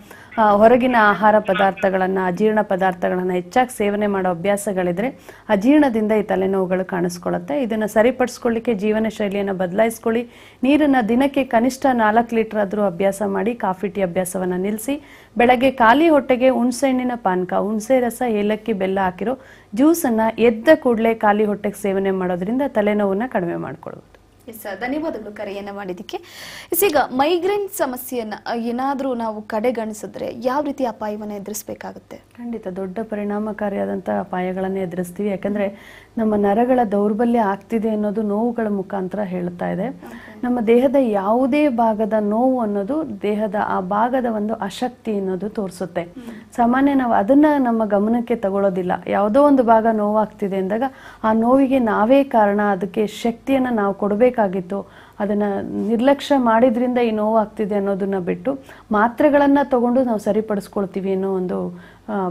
ಹೊರಗಿನ ಆಹಾರ ಪದಾರ್ಥಗಳನ್ನು ಅಜೀರ್ಣ ಪದಾರ್ಥಗಳನ್ನು ಹೆಚ್ಚಾಗಿ ಸೇವನೆ ಮಾಡೋ ಅಭ್ಯಾಸಗಳಿದ್ರೆ ಅಜೀರ್ಣದಿಂದ ಈ ತಲೆನೋವುಗಳು ಕಾಣಿಸ್ಕೊಳ್ಳುತ್ತೆ ಇದನ್ನು ಸರಿಪಡಿಸ್ಕೊಳ್ಳಿಕ್ಕೆ ಜೀವನ ಶೈಲಿಯನ್ನು ಬದಲಾಯಿಸ್ಕೊಳ್ಳಿ ನೀರನ್ನು ದಿನಕ್ಕೆ ಕನಿಷ್ಠ ನಾಲ್ಕು ಲೀಟರ್ ಆದರೂ ಅಭ್ಯಾಸ ಮಾಡಿ ಕಾಫಿ ಟೀ ಅಭ್ಯಾಸವನ್ನು ನಿಲ್ಲಿಸಿ ಬೆಳಗ್ಗೆ ಖಾಲಿ ಹೊಟ್ಟೆಗೆ ಹುಣಸೆಹಣ್ಣಿನ ಪಾನಕ ಹುಣಸೆ ರಸ ಏಲಕ್ಕಿ ಬೆಲ್ಲ ಹಾಕಿರೋ ಜ್ಯೂಸನ್ನು ಎದ್ದ ಕೂಡಲೇ ಖಾಲಿ ಹೊಟ್ಟೆಗೆ ಸೇವನೆ ಮಾಡೋದ್ರಿಂದ ತಲೆನೋವನ್ನು ಕಡಿಮೆ ಮಾಡಿಕೊಳ್ಬೋದು ಎಸ್ ಧನ್ಯವಾದಗಳು ಕರೆಯನ್ನು ಮಾಡಿದ್ದಕ್ಕೆ ಈಗ ಮೈಗ್ರೇನ್ ಸಮಸ್ಯೆಯನ್ನ ಏನಾದರೂ ನಾವು ಕಡೆಗಣಿಸಿದ್ರೆ ಯಾವ ರೀತಿ ಅಪಾಯವನ್ನು ಎದುರಿಸಬೇಕಾಗುತ್ತೆ ಖಂಡಿತ ದೊಡ್ಡ ಪರಿಣಾಮಕಾರಿಯಾದಂತಹ ಅಪಾಯಗಳನ್ನು ಎದುರಿಸ್ತೀವಿ ಯಾಕಂದ್ರೆ ನಮ್ಮ ನರಗಳ ದೌರ್ಬಲ್ಯ ಆಗ್ತಿದೆ ಅನ್ನೋದು ನೋವುಗಳ ಮುಖಾಂತರ ಹೇಳ್ತಾ ಇದೆ ನಮ್ಮ ದೇಹದ ಯಾವುದೇ ಭಾಗದ ನೋವು ಅನ್ನೋದು ದೇಹದ ಆ ಭಾಗದ ಒಂದು ಅಶಕ್ತಿ ಅನ್ನೋದು ತೋರಿಸುತ್ತೆ ಸಾಮಾನ್ಯ ನಾವು ಅದನ್ನ ನಮ್ಮ ಗಮನಕ್ಕೆ ತಗೊಳ್ಳೋದಿಲ್ಲ ಯಾವುದೋ ಒಂದು ಭಾಗ ನೋವಾಗ್ತಿದೆ ಅಂದಾಗ ಆ ನೋವಿಗೆ ನಾವೇ ಕಾರಣ ಅದಕ್ಕೆ ಶಕ್ತಿಯನ್ನು ನಾವು ಕೊಡಬೇಕಾಗಿತ್ತು ಅದನ್ನು ನಿರ್ಲಕ್ಷ್ಯ ಮಾಡಿದ್ರಿಂದ ಈ ನೋವು ಆಗ್ತಿದೆ ಅನ್ನೋದನ್ನ ಬಿಟ್ಟು ಮಾತ್ರೆಗಳನ್ನು ತಗೊಂಡು ನಾವು ಸರಿಪಡಿಸ್ಕೊಳ್ತೀವಿ ಅನ್ನೋ ಒಂದು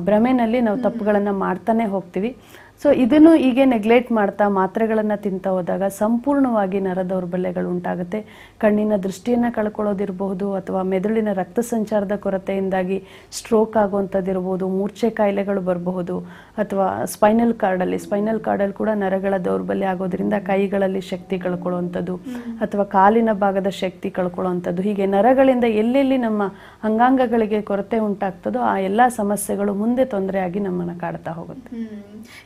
ಭ್ರಮೆನಲ್ಲಿ ನಾವು ತಪ್ಪುಗಳನ್ನು ಮಾಡ್ತಾನೆ ಹೋಗ್ತೀವಿ ಸೊ ಇದನ್ನು ಹೀಗೆ ನೆಗ್ಲೆಕ್ಟ್ ಮಾಡ್ತಾ ಮಾತ್ರೆಗಳನ್ನು ತಿಂತ ಹೋದಾಗ ಸಂಪೂರ್ಣವಾಗಿ ನರ ದೌರ್ಬಲ್ಯಗಳು ಉಂಟಾಗುತ್ತೆ ಕಣ್ಣಿನ ದೃಷ್ಟಿಯನ್ನು ಕಳ್ಕೊಳ್ಳೋದಿರಬಹುದು ಅಥವಾ ಮೆದುಳಿನ ರಕ್ತ ಸಂಚಾರದ ಕೊರತೆಯಿಂದಾಗಿ ಸ್ಟ್ರೋಕ್ ಆಗುವಂಥದ್ದಿರಬಹುದು ಮೂರ್ಛೆ ಕಾಯಿಲೆಗಳು ಬರಬಹುದು ಅಥವಾ ಸ್ಪೈನಲ್ ಕಾರ್ಡಲ್ಲಿ ಸ್ಪೈನಲ್ ಕಾರ್ಡಲ್ಲಿ ಕೂಡ ನರಗಳ ದೌರ್ಬಲ್ಯ ಆಗೋದ್ರಿಂದ ಕೈಗಳಲ್ಲಿ ಶಕ್ತಿ ಕಳ್ಕೊಳ್ಳುವಂಥದ್ದು ಅಥವಾ ಕಾಲಿನ ಭಾಗದ ಶಕ್ತಿ ಕಳ್ಕೊಳ್ಳುವಂಥದ್ದು ಹೀಗೆ ನರಗಳಿಂದ ಎಲ್ಲೆಲ್ಲಿ ನಮ್ಮ ಅಂಗಾಂಗಗಳಿಗೆ ಕೊರತೆ ಉಂಟಾಗ್ತದೋ ಆ ಎಲ್ಲ ಸಮಸ್ಯೆಗಳು ಮುಂದೆ ತೊಂದರೆಯಾಗಿ ನಮ್ಮನ್ನು ಕಾಡ್ತಾ ಹೋಗುತ್ತೆ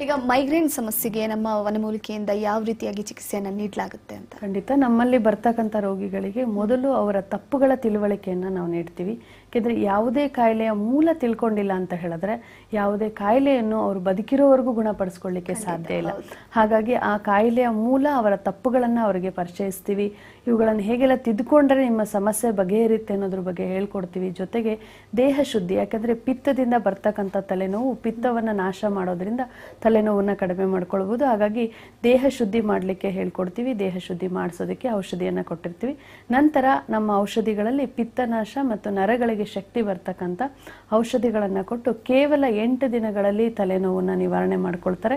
ಈಗ ಮೈಗ್ರೇನ್ ಸಮಸ್ಯೆಗೆ ನಮ್ಮ ವನಮೂಲಿಕೆಯಿಂದ ಯಾವ ರೀತಿಯಾಗಿ ಚಿಕಿತ್ಸೆಯನ್ನು ನೀಡಲಾಗುತ್ತೆ ಅಂತ ಖಂಡಿತ ನಮ್ಮಲ್ಲಿ ಬರ್ತಕ್ಕಂಥ ರೋಗಿಗಳಿಗೆ ಮೊದಲು ಅವರ ತಪ್ಪುಗಳ ತಿಳುವಳಿಕೆಯನ್ನು ನಾವು ನೀಡ್ತೀವಿ ಯಾಕೆಂದರೆ ಯಾವುದೇ ಕಾಯಿಲೆಯ ಮೂಲ ತಿಳ್ಕೊಂಡಿಲ್ಲ ಅಂತ ಹೇಳಿದ್ರೆ ಯಾವುದೇ ಕಾಯಿಲೆಯನ್ನು ಅವರು ಬದುಕಿರೋವರೆಗೂ ಗುಣಪಡಿಸ್ಕೊಳ್ಳಿಕ್ಕೆ ಸಾಧ್ಯ ಇಲ್ಲ ಹಾಗಾಗಿ ಆ ಕಾಯಿಲೆಯ ಮೂಲ ಅವರ ತಪ್ಪುಗಳನ್ನು ಅವರಿಗೆ ಪರಿಚಯಿಸ್ತೀವಿ ಇವುಗಳನ್ನು ಹೇಗೆಲ್ಲ ತಿದ್ದುಕೊಂಡ್ರೆ ನಿಮ್ಮ ಸಮಸ್ಯೆ ಬಗೆಹರಿಯುತ್ತೆ ಅನ್ನೋದ್ರ ಬಗ್ಗೆ ಹೇಳ್ಕೊಡ್ತೀವಿ ಜೊತೆಗೆ ದೇಹ ಶುದ್ಧಿ ಯಾಕಂದರೆ ಪಿತ್ತದಿಂದ ಬರ್ತಕ್ಕಂಥ ತಲೆನೋವು ಪಿತ್ತವನ್ನು ನಾಶ ಮಾಡೋದ್ರಿಂದ ತಲೆನೋವನ್ನು ಕಡಿಮೆ ಮಾಡ್ಕೊಳ್ಬೋದು ಹಾಗಾಗಿ ದೇಹ ಶುದ್ಧಿ ಮಾಡಲಿಕ್ಕೆ ಹೇಳ್ಕೊಡ್ತೀವಿ ದೇಹ ಶುದ್ಧಿ ಮಾಡಿಸೋದಕ್ಕೆ ಔಷಧಿಯನ್ನು ಕೊಟ್ಟಿರ್ತೀವಿ ನಂತರ ನಮ್ಮ ಔಷಧಿಗಳಲ್ಲಿ ಪಿತ್ತನಾಶ ಮತ್ತು ನರಗಳಿಗೆ ಶಕ್ತಿ ಬರ್ತಕ್ಕಂಥ ಔಷಧಿಗಳನ್ನು ಕೊಟ್ಟು ಕೇವಲ ಎಂಟು ದಿನಗಳಲ್ಲಿ ತಲೆನೋವನ್ನು ನಿವಾರಣೆ ಮಾಡ್ಕೊಳ್ತಾರೆ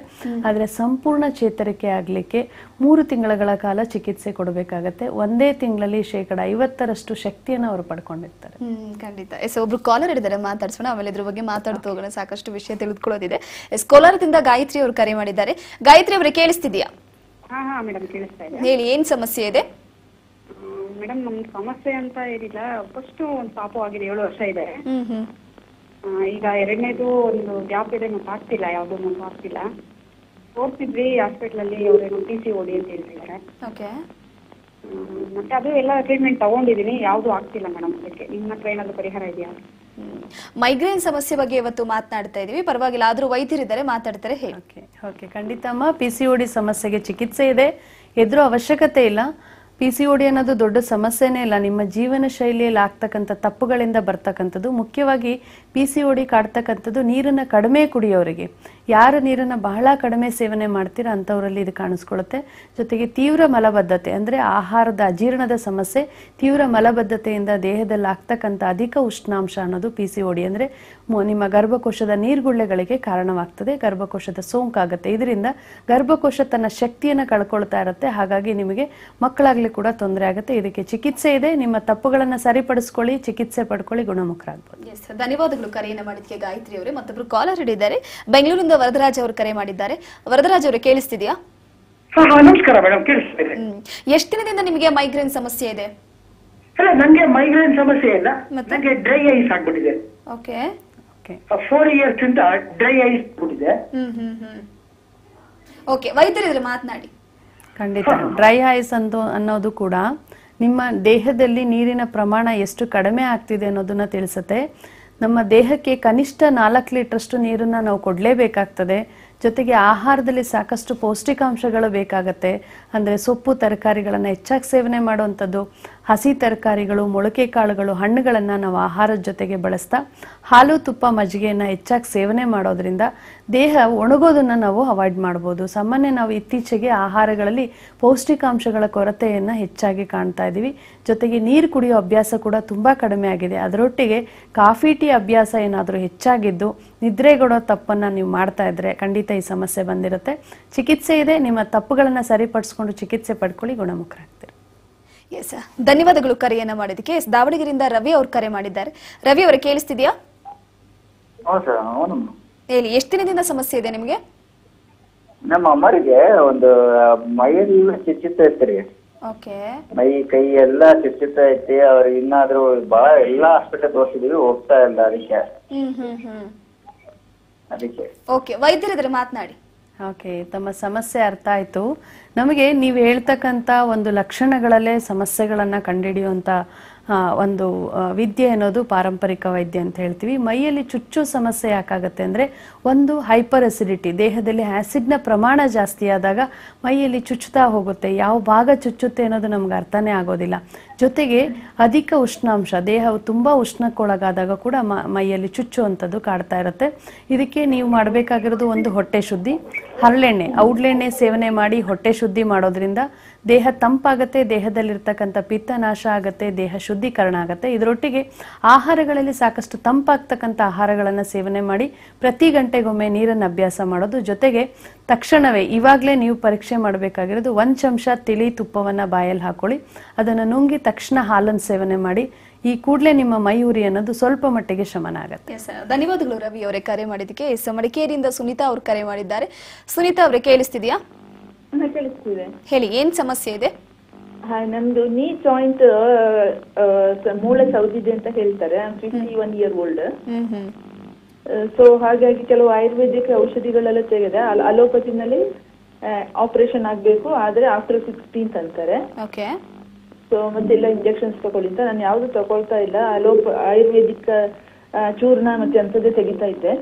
ಆದರೆ ಸಂಪೂರ್ಣ ಚೇತರಿಕೆ ಆಗಲಿಕ್ಕೆ ಮೂರು ತಿಂಗಳ ಕಾಲ ಚಿಕಿತ್ಸೆ ಕೊಡಬೇಕಾಗತ್ತೆ ಒಂದೇ ತಿಂಗಳಲ್ಲಿ ಶೇಕಡ ಐವತ್ತರಷ್ಟು ಶಕ್ತಿಯನ್ನು ಅವರು ಪಡ್ಕೊಂಡಿರ್ತಾರೆ ಖಂಡಿತ ಎಸ್ ಒಬ್ರು ಕಾಲರ್ ಇದ್ದಾರೆ ಮಾತಾಡ್ಸೋಣ ಆಮೇಲೆ ಇದ್ರ ಬಗ್ಗೆ ಮಾತಾಡ್ತಾ ಹೋಗೋಣ ಸಾಕಷ್ಟು ವಿಷಯ ತಿಳಿದುಕೊಳ್ಳೋದಿದೆ ಎಸ್ ಕೋಲಾರದಿಂದ ಗಾಯತ್ರಿ ಅವರು ಕರೆ ಮಾಡಿದ್ದಾರೆ ಗಾಯತ್ರಿ ಅವರೇ ಕೇಳಿಸ್ತಿದ್ಯಾ ಹೇಳಿ ಏನ್ ಸಮಸ್ಯೆ ಇದೆ ಮೇಡಮ್ ನಮ್ಗೆ ಸಮಸ್ಯೆ ಅಂತ ಏನಿಲ್ಲ ಫಸ್ಟ್ ಒಂದು ಪಾಪು ಆಗಿದೆ ಏಳು ವರ್ಷ ಇದೆ ಈಗ ಎರಡನೇದು ಒಂದು ಗ್ಯಾಪ್ ಇದೆ ಮತ್ತೆ ಆಗ್ತಿಲ್ಲ ಯಾವುದೋ ಒಂದು ಆಗ್ತಿಲ್ಲ ತೋರಿಸಿದ್ವಿ ಹಾಸ್ಪಿಟ್ಲಲ್ಲಿ ಅವ್ರೇನು ಪಿ ಸಿ ಓಡಿ ಅಂತ ಹೇಳ್ತಿದ್ದಾರೆ ಮತ್ತೆ ಅದು ಎಲ್ಲ ಟ್ರೀಟ್ಮೆಂಟ್ ತಗೊಂಡಿದೀನಿ ಯಾವ್ದು ಆಗ್ತಿಲ್ಲ ಮೇಡಮ್ ಅದಕ್ಕೆ ನಿಮ್ಮ ಹತ್ರ ಏನಾದರೂ ಪರಿಹಾರ ಇದೆಯಾ ಮೈಗ್ರೇನ್ ಸಮಸ್ಯೆ ಬಗ್ಗೆ ಇವತ್ತು ಮಾತನಾಡ್ತಾ ಇದೀವಿ ಪರವಾಗಿಲ್ಲ ಆದ್ರೂ ವೈದ್ಯರಿದ್ದಾರೆ ಮಾತಾಡ್ತಾರೆ ಹೇಳಿ ಓಕೆ ಓಕೆ ಖಂಡಿತಮ್ಮ ಪಿ ಸಿ ಓಡಿ ಸಮಸ್ಯೆಗೆ ಚಿಕಿತ್ಸೆ ಇದೆ ಎದುರು ಅವಶ್ಯಕತೆ ಇಲ್ಲ ಪಿ ಸಿ ಅನ್ನೋದು ದೊಡ್ಡ ಸಮಸ್ಯೆನೇ ಇಲ್ಲ ನಿಮ್ಮ ಜೀವನ ಶೈಲಿಯಲ್ಲಿ ಆಗ್ತಕ್ಕಂಥ ತಪ್ಪುಗಳಿಂದ ಬರ್ತಕ್ಕಂಥದ್ದು ಮುಖ್ಯವಾಗಿ ಪಿ ಸಿ ಒಡಿ ಕಾಡ್ತಕ್ಕಂಥದ್ದು ನೀರನ್ನು ಕಡಿಮೆ ಕುಡಿಯೋರಿಗೆ ಯಾರು ನೀರನ್ನು ಬಹಳ ಕಡಿಮೆ ಸೇವನೆ ಮಾಡ್ತೀರಾ ಅಂಥವರಲ್ಲಿ ಇದು ಕಾಣಿಸ್ಕೊಳುತ್ತೆ ಜೊತೆಗೆ ತೀವ್ರ ಮಲಬದ್ಧತೆ ಅಂದರೆ ಆಹಾರದ ಅಜೀರ್ಣದ ಸಮಸ್ಯೆ ತೀವ್ರ ಮಲಬದ್ಧತೆಯಿಂದ ದೇಹದಲ್ಲಿ ಆಗ್ತಕ್ಕಂಥ ಅಧಿಕ ಉಷ್ಣಾಂಶ ಅನ್ನೋದು ಪಿ ಸಿ ಒಡಿ ಅಂದರೆ ನಿಮ್ಮ ಗರ್ಭಕೋಶದ ನೀರ್ಗುಳ್ಳೆಗಳಿಗೆ ಕಾರಣವಾಗ್ತದೆ ಗರ್ಭಕೋಶದ ಆಗುತ್ತೆ ಇದರಿಂದ ಗರ್ಭಕೋಶ ತನ್ನ ಶಕ್ತಿಯನ್ನು ಕಳ್ಕೊಳ್ತಾ ಇರುತ್ತೆ ಹಾಗಾಗಿ ನಿಮಗೆ ಮಕ್ಕಳಾಗಲಿ ಕೂಡ ತೊಂದರೆ ಆಗುತ್ತೆ ಇದಕ್ಕೆ ಚಿಕಿತ್ಸೆ ಇದೆ ನಿಮ್ಮ ತಪ್ಪುಗಳನ್ನು ಸರಿಪಡಿಸ್ಕೊಳ್ಳಿ ಚಿಕಿತ್ಸೆ ಪಡ್ಕೊಳ್ಳಿ ಗುಣಮುಖರಾಗ್ಬೋದು ಧನ್ಯವಾದಗಳು ಕರೆಯನ್ನು ಮಾಡಿದ್ಕೆ ಗಾಯತ್ರಿ ಅವರೇ ಮತ್ತೊಬ್ರು ಕಾಲರ್ ಹಿಡಿದ್ದಾರೆ ಬೆಂಗಳೂರಿಂದ ವರದರಾಜ್ ಅವರು ಕರೆ ಮಾಡಿದ್ದಾರೆ ವರದರಾಜ್ ಅವರು ಕೇಳಿಸ್ತಿದ್ಯಾ ನಮಸ್ಕಾರ ಎಷ್ಟು ದಿನದಿಂದ ನಿಮಗೆ ಮೈಗ್ರೇನ್ ಸಮಸ್ಯೆ ಇದೆ ಮೈಗ್ರೇನ್ ಸಮಸ್ಯೆ ಇಲ್ಲ ನನಗೆ ಡ್ರೈ ಐಸ್ ಆಗ್ಬಿಟ್ಟಿದೆ ಓಕೆ ಫೋರ್ ಇಯರ್ಸ್ ಇಂದ ಡ್ರೈ ಐಸ್ ಓಕೆ ಮಾತನಾಡಿ ಖಂಡಿತ ಡ್ರೈ ಐಸ್ ಅಂತ ಅನ್ನೋದು ಕೂಡ ನಿಮ್ಮ ದೇಹದಲ್ಲಿ ನೀರಿನ ಪ್ರಮಾಣ ಎಷ್ಟು ಕಡಿಮೆ ಆಗ್ತಿದೆ ಅನ್ನೋದನ್ನ ತಿಳಿಸುತ್ತೆ ನಮ್ಮ ದೇಹಕ್ಕೆ ಕನಿಷ್ಠ ನಾಲ್ಕು ಅಷ್ಟು ನೀರನ್ನ ನಾವು ಕೊಡಲೇಬೇಕಾಗ್ತದೆ ಜೊತೆಗೆ ಆಹಾರದಲ್ಲಿ ಸಾಕಷ್ಟು ಪೌಷ್ಟಿಕಾಂಶಗಳು ಬೇಕಾಗತ್ತೆ ಅಂದ್ರೆ ಸೊಪ್ಪು ತರಕಾರಿಗಳನ್ನು ಹೆಚ್ಚಾಗಿ ಸೇವನೆ ಮಾಡುವಂಥದ್ದು ಹಸಿ ತರಕಾರಿಗಳು ಮೊಳಕೆ ಕಾಳುಗಳು ಹಣ್ಣುಗಳನ್ನು ನಾವು ಆಹಾರದ ಜೊತೆಗೆ ಬಳಸ್ತಾ ಹಾಲು ತುಪ್ಪ ಮಜ್ಜಿಗೆಯನ್ನು ಹೆಚ್ಚಾಗಿ ಸೇವನೆ ಮಾಡೋದ್ರಿಂದ ದೇಹ ಒಣಗೋದನ್ನು ನಾವು ಅವಾಯ್ಡ್ ಮಾಡ್ಬೋದು ಸಾಮಾನ್ಯ ನಾವು ಇತ್ತೀಚೆಗೆ ಆಹಾರಗಳಲ್ಲಿ ಪೌಷ್ಟಿಕಾಂಶಗಳ ಕೊರತೆಯನ್ನು ಹೆಚ್ಚಾಗಿ ಕಾಣ್ತಾ ಇದ್ದೀವಿ ಜೊತೆಗೆ ನೀರು ಕುಡಿಯೋ ಅಭ್ಯಾಸ ಕೂಡ ತುಂಬ ಕಡಿಮೆ ಆಗಿದೆ ಅದರೊಟ್ಟಿಗೆ ಕಾಫಿ ಟೀ ಅಭ್ಯಾಸ ಏನಾದರೂ ಹೆಚ್ಚಾಗಿದ್ದು ನಿದ್ರೆಗೊಡೋ ತಪ್ಪನ್ನು ನೀವು ಮಾಡ್ತಾ ಇದ್ರೆ ಖಂಡಿತ ಈ ಸಮಸ್ಯೆ ಬಂದಿರುತ್ತೆ ಚಿಕಿತ್ಸೆ ಇದೆ ನಿಮ್ಮ ತಪ್ಪುಗಳನ್ನು ಸರಿಪಡಿಸ್ಕೊಂಡು ಚಿಕಿತ್ಸೆ ಪಡ್ಕೊಳ್ಳಿ ಗುಣಮುಖರಾಗ್ತೀರಿ ಎಸ್ ಧನ್ಯವಾದಗಳು ಕರೆಯನ್ನ ಮಾಡಿದಕ್ಕೆ ಎಸ್ ದಾವಣಗೆರೆಯಿಂದ ರವಿ ಅವರು ಕರೆ ಮಾಡಿದ್ದಾರೆ ರವಿ ಅವರೇ ಕೇಳಿಸ್ತಿದ್ಯಾ ಹೇಳಿ ಎಷ್ಟು ದಿನದಿಂದ ಸಮಸ್ಯೆ ಇದೆ ನಿಮಗೆ ನಮ್ಮ ಅಮ್ಮರಿಗೆ ಒಂದು ಮೈಯೆಲ್ಲ ಚಿಚ್ಚಿತ್ತ ಇರ್ತೀರಿ ಓಕೆ ಮೈ ಕೈ ಎಲ್ಲ ಚಿಚ್ಚಿತ್ತ ಐತಿ ಅವ್ರಿಗೆ ಇನ್ನಾದ್ರೂ ಬಹಳ ಎಲ್ಲಾ ಹಾಸ್ಪಿಟಲ್ ತೋರಿಸಿದೀವಿ ಹೋಗ್ತಾ ಇಲ್ಲ ಅದಕ್ಕೆ ಅದಕ್ಕೆ ಓಕೆ ವೈದ್ಯರಿದ್ರೆ ಮಾತನಾಡಿ ಓಕೆ ತಮ್ಮ ಸಮಸ್ಯೆ ಅರ್ಥ ಆಯಿತು ನಮಗೆ ನೀವು ಹೇಳ್ತಕ್ಕಂಥ ಒಂದು ಲಕ್ಷಣಗಳಲ್ಲೇ ಸಮಸ್ಯೆಗಳನ್ನು ಕಂಡುಹಿಡಿಯುವಂಥ ಒಂದು ವಿದ್ಯೆ ಅನ್ನೋದು ಪಾರಂಪರಿಕ ವೈದ್ಯ ಅಂತ ಹೇಳ್ತೀವಿ ಮೈಯಲ್ಲಿ ಚುಚ್ಚು ಸಮಸ್ಯೆ ಯಾಕಾಗುತ್ತೆ ಅಂದರೆ ಒಂದು ಹೈಪರ್ ಅಸಿಡಿಟಿ ದೇಹದಲ್ಲಿ ಆ್ಯಸಿಡ್ನ ಪ್ರಮಾಣ ಜಾಸ್ತಿ ಆದಾಗ ಮೈಯಲ್ಲಿ ಚುಚ್ಚುತ್ತಾ ಹೋಗುತ್ತೆ ಯಾವ ಭಾಗ ಚುಚ್ಚುತ್ತೆ ಅನ್ನೋದು ನಮ್ಗೆ ಅರ್ಥನೇ ಆಗೋದಿಲ್ಲ ಜೊತೆಗೆ ಅಧಿಕ ಉಷ್ಣಾಂಶ ದೇಹವು ತುಂಬ ಉಷ್ಣಕ್ಕೊಳಗಾದಾಗ ಕೂಡ ಮೈಯಲ್ಲಿ ಚುಚ್ಚುವಂಥದ್ದು ಕಾಡ್ತಾ ಇರುತ್ತೆ ಇದಕ್ಕೆ ನೀವು ಮಾಡಬೇಕಾಗಿರೋದು ಒಂದು ಹೊಟ್ಟೆ ಶುದ್ಧಿ ಹರಳೆಣ್ಣೆ ಔಡ್ಲೆಣ್ಣೆ ಸೇವನೆ ಮಾಡಿ ಹೊಟ್ಟೆ ಶುದ್ಧಿ ಮಾಡೋದ್ರಿಂದ ದೇಹ ತಂಪಾಗುತ್ತೆ ದೇಹದಲ್ಲಿರ್ತಕ್ಕಂಥ ಪಿತ್ತ ನಾಶ ಆಗುತ್ತೆ ದೇಹ ಶುದ್ಧ ಶುದ್ಧೀಕರಣ ಆಗುತ್ತೆ ಇದರೊಟ್ಟಿಗೆ ಆಹಾರಗಳಲ್ಲಿ ಸಾಕಷ್ಟು ತಂಪಾಗ್ತಕ್ಕಂಥ ಆಹಾರಗಳನ್ನು ಸೇವನೆ ಮಾಡಿ ಪ್ರತಿ ಗಂಟೆಗೊಮ್ಮೆ ನೀರನ್ನು ಅಭ್ಯಾಸ ಮಾಡೋದು ಜೊತೆಗೆ ತಕ್ಷಣವೇ ಇವಾಗಲೇ ನೀವು ಪರೀಕ್ಷೆ ಮಾಡಬೇಕಾಗಿರೋದು ಒಂದು ಚಮಚ ತಿಳಿ ತುಪ್ಪವನ್ನು ಬಾಯಲ್ಲಿ ಹಾಕೊಳ್ಳಿ ಅದನ್ನು ನುಂಗಿ ತಕ್ಷಣ ಹಾಲನ್ನು ಸೇವನೆ ಮಾಡಿ ಈ ಕೂಡಲೇ ನಿಮ್ಮ ಮೈ ಅನ್ನೋದು ಸ್ವಲ್ಪ ಮಟ್ಟಿಗೆ ಶಮನ ಆಗುತ್ತೆ ಧನ್ಯವಾದಗಳು ರವಿ ಅವರೇ ಕರೆ ಮಾಡಿದ್ದಕ್ಕೆ ಮಡಿಕೇರಿಯಿಂದ ಸುನೀತಾ ಅವರು ಕರೆ ಮಾಡಿದ್ದಾರೆ ಸುನೀತಾ ಅವರೇ ಕೇಳಿಸ್ತಿದ್ಯಾ ಹೇಳಿ ಏನ್ ಸಮಸ್ಯೆ ಇದೆ ಹಾಂ ನಮ್ಮದು ನೀ ಜಾಯಿಂಟ್ ಮೂಳೆ ಸೌದಿದೆ ಅಂತ ಹೇಳ್ತಾರೆ I fifty one year old so ಹಾಗಾಗಿ ಕೆಲವು ಆಯುರ್ವೇದಿಕ್ ಔಷಧಿಗಳೆಲ್ಲ ತೆಗೆದೆ ಅಲೋಪತಿನಲ್ಲಿ ಆಪರೇಷನ್ ಆಗಬೇಕು ಆದ್ರೆ ಆಫ್ಟರ್ ಸಿಕ್ಸ್ಟೀನ್ತ್ ಅಂತಾರೆ ಓಕೆ ಸೊ ಮತ್ತೆಲ್ಲ ಇಂಜೆಕ್ಷನ್ಸ್ ತಗೊಳ್ಳಿ ಅಂತ ನಾನು ಯಾವುದು ತಗೊಳ್ತಾ ಇಲ್ಲ ಅಲೋಪ ಆಯುರ್ವೇದಿಕ್ ಚೂರ್ಣ ಮತ್ತೆ ಅಂಥದ್ದೇ ತೆಗಿತಾ ಇದ್ದೆ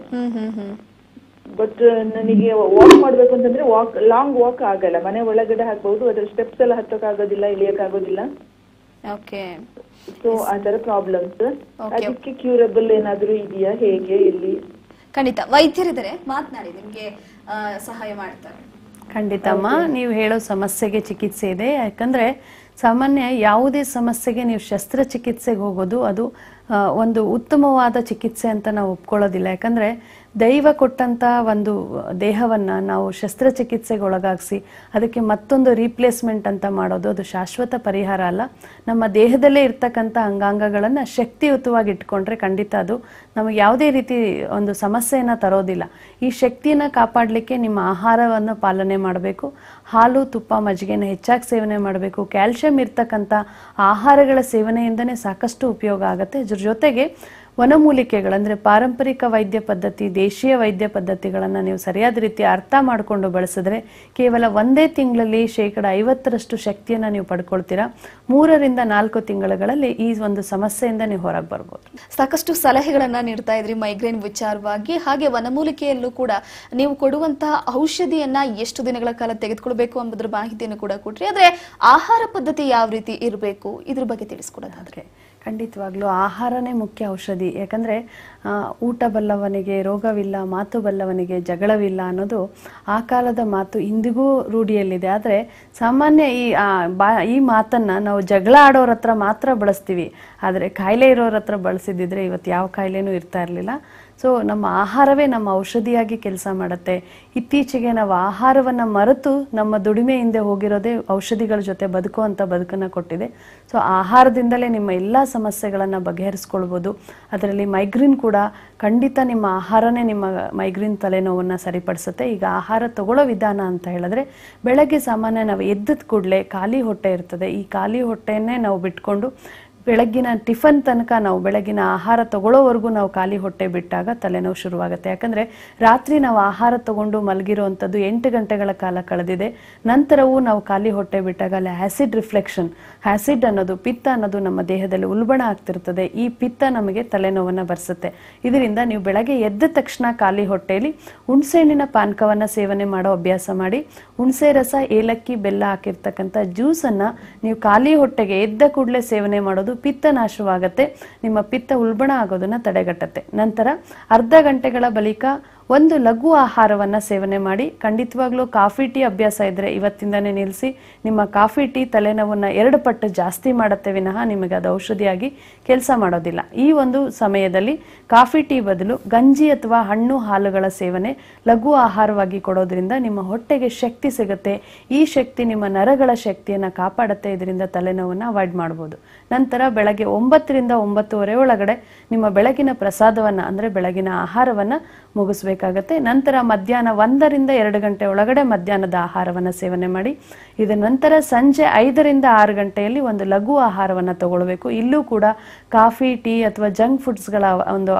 ಬಟ್ uh, ನನಗೆ ವಾಕ್ ಮಾಡ್ಬೇಕು ಅಂತಂದ್ರೆ ವಾಕ್ ಲಾಂಗ್ ವಾಕ್ ಆಗಲ್ಲ ಮನೆ ಒಳಗಡೆ ಹಾಕಬಹುದು ಅದ್ರ ಸ್ಟೆಪ್ಸ್ ಎಲ್ಲ ಹತ್ತಕ್ ಆಗೋದಿಲ್ಲ ಇಳಿಯಕ್ ಆಗೋದಿಲ್ಲ ಓಕೆ ಸೊ ಆತರ ಪ್ರಾಬ್ಲಮ್ಸ್ ಅದಕ್ಕೆ ಕ್ಯೂರಬಲ್ ಏನಾದ್ರೂ ಇದೆಯಾ ಹೇಗೆ ಎಲ್ಲಿ ಖಂಡಿತ ವೈದ್ಯರಿದ್ದಾರೆ ಮಾತನಾಡಿ ನಿಮಗೆ ಸಹಾಯ ಮಾಡ್ತಾರೆ ಖಂಡಿತಮ್ಮ ನೀವು ಹೇಳೋ ಸಮಸ್ಯೆಗೆ ಚಿಕಿತ್ಸೆ ಇದೆ ಯಾಕಂದ್ರೆ ಸಾಮಾನ್ಯ ಯಾವುದೇ ಸಮಸ್ಯೆಗೆ ನೀವು ಶಸ್ತ್ರಚಿಕಿತ್ಸೆಗೆ ಹೋಗೋದು ಅದು ಒಂದು ಉತ್ತಮವಾದ ಚಿಕಿತ್ಸೆ ಅಂತ ನಾವು ಒಪ್ಕೊಳ್ಳೋದಿಲ್ಲ ಯಾಕಂದ್ರೆ ದೈವ ಕೊಟ್ಟಂಥ ಒಂದು ದೇಹವನ್ನು ನಾವು ಒಳಗಾಗಿಸಿ ಅದಕ್ಕೆ ಮತ್ತೊಂದು ರೀಪ್ಲೇಸ್ಮೆಂಟ್ ಅಂತ ಮಾಡೋದು ಅದು ಶಾಶ್ವತ ಪರಿಹಾರ ಅಲ್ಲ ನಮ್ಮ ದೇಹದಲ್ಲೇ ಇರ್ತಕ್ಕಂಥ ಅಂಗಾಂಗಗಳನ್ನು ಶಕ್ತಿಯುತವಾಗಿ ಇಟ್ಕೊಂಡ್ರೆ ಖಂಡಿತ ಅದು ನಮಗೆ ಯಾವುದೇ ರೀತಿ ಒಂದು ಸಮಸ್ಯೆಯನ್ನು ತರೋದಿಲ್ಲ ಈ ಶಕ್ತಿಯನ್ನು ಕಾಪಾಡಲಿಕ್ಕೆ ನಿಮ್ಮ ಆಹಾರವನ್ನು ಪಾಲನೆ ಮಾಡಬೇಕು ಹಾಲು ತುಪ್ಪ ಮಜ್ಜಿಗೆನ ಹೆಚ್ಚಾಗಿ ಸೇವನೆ ಮಾಡಬೇಕು ಕ್ಯಾಲ್ಶಿಯಂ ಇರ್ತಕ್ಕಂಥ ಆಹಾರಗಳ ಸೇವನೆಯಿಂದನೇ ಸಾಕಷ್ಟು ಉಪಯೋಗ ಆಗುತ್ತೆ ಜೊತೆಗೆ ವನಮೂಲಿಕೆಗಳಂದ್ರೆ ಪಾರಂಪರಿಕ ವೈದ್ಯ ಪದ್ಧತಿ ದೇಶೀಯ ವೈದ್ಯ ಪದ್ಧತಿಗಳನ್ನು ನೀವು ಸರಿಯಾದ ರೀತಿ ಅರ್ಥ ಮಾಡಿಕೊಂಡು ಬಳಸಿದ್ರೆ ಕೇವಲ ಒಂದೇ ತಿಂಗಳಲ್ಲಿ ಶೇಕಡ ಐವತ್ತರಷ್ಟು ಶಕ್ತಿಯನ್ನ ನೀವು ಪಡ್ಕೊಳ್ತೀರಾ ಮೂರರಿಂದ ನಾಲ್ಕು ತಿಂಗಳುಗಳಲ್ಲಿ ಈ ಒಂದು ಸಮಸ್ಯೆಯಿಂದ ನೀವು ಹೊರಗೆ ಬರ್ಬೋದು ಸಾಕಷ್ಟು ಸಲಹೆಗಳನ್ನು ನೀಡ್ತಾ ಇದ್ರಿ ಮೈಗ್ರೇನ್ ವಿಚಾರವಾಗಿ ಹಾಗೆ ವನಮೂಲಿಕೆಯಲ್ಲೂ ಕೂಡ ನೀವು ಕೊಡುವಂತಹ ಔಷಧಿಯನ್ನ ಎಷ್ಟು ದಿನಗಳ ಕಾಲ ತೆಗೆದುಕೊಳ್ಬೇಕು ಎಂಬುದ್ರ ಮಾಹಿತಿಯನ್ನು ಕೂಡ ಕೊಟ್ರಿ ಆದರೆ ಆಹಾರ ಪದ್ಧತಿ ಯಾವ ರೀತಿ ಇರಬೇಕು ಇದ್ರ ಬಗ್ಗೆ ತಿಳಿಸ್ಕೊಡೋದಾದ್ರೆ ಖಂಡಿತವಾಗ್ಲೂ ಆಹಾರನೇ ಮುಖ್ಯ ಔಷಧಿ ಯಾಕಂದರೆ ಊಟ ಬಲ್ಲವನಿಗೆ ರೋಗವಿಲ್ಲ ಮಾತು ಬಲ್ಲವನಿಗೆ ಜಗಳವಿಲ್ಲ ಅನ್ನೋದು ಆ ಕಾಲದ ಮಾತು ಇಂದಿಗೂ ರೂಢಿಯಲ್ಲಿದೆ ಆದರೆ ಸಾಮಾನ್ಯ ಈ ಬಾ ಈ ಮಾತನ್ನು ನಾವು ಜಗಳ ಆಡೋರ ಹತ್ರ ಮಾತ್ರ ಬಳಸ್ತೀವಿ ಆದರೆ ಕಾಯಿಲೆ ಇರೋರ ಹತ್ರ ಬಳಸಿದ್ದಿದ್ರೆ ಇವತ್ತು ಯಾವ ಕಾಯಿಲೆನೂ ಇರ್ತಾ ಇರಲಿಲ್ಲ ಸೊ ನಮ್ಮ ಆಹಾರವೇ ನಮ್ಮ ಔಷಧಿಯಾಗಿ ಕೆಲಸ ಮಾಡುತ್ತೆ ಇತ್ತೀಚೆಗೆ ನಾವು ಆಹಾರವನ್ನು ಮರೆತು ನಮ್ಮ ದುಡಿಮೆ ಹಿಂದೆ ಹೋಗಿರೋದೇ ಔಷಧಿಗಳ ಜೊತೆ ಬದುಕುವಂಥ ಬದುಕನ್ನು ಕೊಟ್ಟಿದೆ ಸೊ ಆಹಾರದಿಂದಲೇ ನಿಮ್ಮ ಎಲ್ಲ ಸಮಸ್ಯೆಗಳನ್ನು ಬಗೆಹರಿಸ್ಕೊಳ್ಬೋದು ಅದರಲ್ಲಿ ಮೈಗ್ರೀನ್ ಕೂಡ ಖಂಡಿತ ನಿಮ್ಮ ಆಹಾರನೇ ನಿಮ್ಮ ಮೈಗ್ರೀನ್ ತಲೆನೋವನ್ನು ಸರಿಪಡಿಸುತ್ತೆ ಈಗ ಆಹಾರ ತಗೊಳ್ಳೋ ವಿಧಾನ ಅಂತ ಹೇಳಿದ್ರೆ ಬೆಳಗ್ಗೆ ಸಾಮಾನ್ಯ ನಾವು ಎದ್ದ ಕೂಡಲೇ ಖಾಲಿ ಹೊಟ್ಟೆ ಇರ್ತದೆ ಈ ಖಾಲಿ ಹೊಟ್ಟೆಯನ್ನೇ ನಾವು ಬಿಟ್ಕೊಂಡು ಬೆಳಗ್ಗಿನ ಟಿಫನ್ ತನಕ ನಾವು ಬೆಳಗಿನ ಆಹಾರ ತಗೊಳ್ಳೋವರೆಗೂ ನಾವು ಖಾಲಿ ಹೊಟ್ಟೆ ಬಿಟ್ಟಾಗ ತಲೆನೋವು ಶುರುವಾಗುತ್ತೆ ಯಾಕಂದರೆ ರಾತ್ರಿ ನಾವು ಆಹಾರ ತಗೊಂಡು ಮಲಗಿರುವಂಥದ್ದು ಎಂಟು ಗಂಟೆಗಳ ಕಾಲ ಕಳೆದಿದೆ ನಂತರವೂ ನಾವು ಖಾಲಿ ಹೊಟ್ಟೆ ಬಿಟ್ಟಾಗ ಅಲ್ಲಿ ಆ್ಯಸಿಡ್ ರಿಫ್ಲೆಕ್ಷನ್ ಆ್ಯಸಿಡ್ ಅನ್ನೋದು ಪಿತ್ತ ಅನ್ನೋದು ನಮ್ಮ ದೇಹದಲ್ಲಿ ಉಲ್ಬಣ ಆಗ್ತಿರ್ತದೆ ಈ ಪಿತ್ತ ನಮಗೆ ತಲೆನೋವನ್ನು ಬರ್ಸುತ್ತೆ ಇದರಿಂದ ನೀವು ಬೆಳಗ್ಗೆ ಎದ್ದ ತಕ್ಷಣ ಖಾಲಿ ಹೊಟ್ಟೆಯಲ್ಲಿ ಹುಣಸೆಹಣ್ಣಿನ ಪಾನಕವನ್ನು ಸೇವನೆ ಮಾಡೋ ಅಭ್ಯಾಸ ಮಾಡಿ ಹುಣಸೆ ರಸ ಏಲಕ್ಕಿ ಬೆಲ್ಲ ಹಾಕಿರ್ತಕ್ಕಂಥ ಜ್ಯೂಸನ್ನು ನೀವು ಖಾಲಿ ಹೊಟ್ಟೆಗೆ ಎದ್ದ ಕೂಡಲೇ ಸೇವನೆ ಮಾಡೋದು ಪಿತ್ತ ನಾಶವಾಗತ್ತೆ ನಿಮ್ಮ ಪಿತ್ತ ಉಲ್ಬಣ ಆಗೋದನ್ನ ತಡೆಗಟ್ಟತ್ತೆ ನಂತರ ಅರ್ಧ ಗಂಟೆಗಳ ಬಳಿಕ ಒಂದು ಲಘು ಆಹಾರವನ್ನು ಸೇವನೆ ಮಾಡಿ ಖಂಡಿತವಾಗ್ಲೂ ಕಾಫಿ ಟೀ ಅಭ್ಯಾಸ ಇದ್ರೆ ಇವತ್ತಿಂದನೇ ನಿಲ್ಲಿಸಿ ನಿಮ್ಮ ಕಾಫಿ ಟೀ ತಲೆನೋವನ್ನು ಎರಡು ಪಟ್ಟು ಜಾಸ್ತಿ ಮಾಡುತ್ತೆ ವಿನಃ ನಿಮಗೆ ಅದು ಔಷಧಿಯಾಗಿ ಕೆಲಸ ಮಾಡೋದಿಲ್ಲ ಈ ಒಂದು ಸಮಯದಲ್ಲಿ ಕಾಫಿ ಟೀ ಬದಲು ಗಂಜಿ ಅಥವಾ ಹಣ್ಣು ಹಾಲುಗಳ ಸೇವನೆ ಲಘು ಆಹಾರವಾಗಿ ಕೊಡೋದ್ರಿಂದ ನಿಮ್ಮ ಹೊಟ್ಟೆಗೆ ಶಕ್ತಿ ಸಿಗುತ್ತೆ ಈ ಶಕ್ತಿ ನಿಮ್ಮ ನರಗಳ ಶಕ್ತಿಯನ್ನು ಕಾಪಾಡುತ್ತೆ ಇದರಿಂದ ತಲೆನೋವನ್ನು ಅವಾಯ್ಡ್ ಮಾಡ್ಬೋದು ನಂತರ ಬೆಳಗ್ಗೆ ಒಂಬತ್ತರಿಂದ ಒಂಬತ್ತುವರೆ ಒಳಗಡೆ ನಿಮ್ಮ ಬೆಳಗಿನ ಪ್ರಸಾದವನ್ನು ಅಂದರೆ ಬೆಳಗಿನ ಆಹಾರವನ್ನು ಮುಗಿಸ್ಬೇಕಾಗತ್ತೆ ನಂತರ ಮಧ್ಯಾಹ್ನ ಒಂದರಿಂದ ಎರಡು ಗಂಟೆ ಒಳಗಡೆ ಮಧ್ಯಾಹ್ನದ ಆಹಾರವನ್ನು ಸೇವನೆ ಮಾಡಿ ಇದರ ನಂತರ ಸಂಜೆ ಐದರಿಂದ ಆರು ಗಂಟೆಯಲ್ಲಿ ಒಂದು ಲಘು ಆಹಾರವನ್ನು ತಗೊಳ್ಬೇಕು ಇಲ್ಲೂ ಕೂಡ ಕಾಫಿ ಟೀ ಅಥವಾ ಜಂಕ್ ಫುಡ್ಸ್ಗಳ ಒಂದು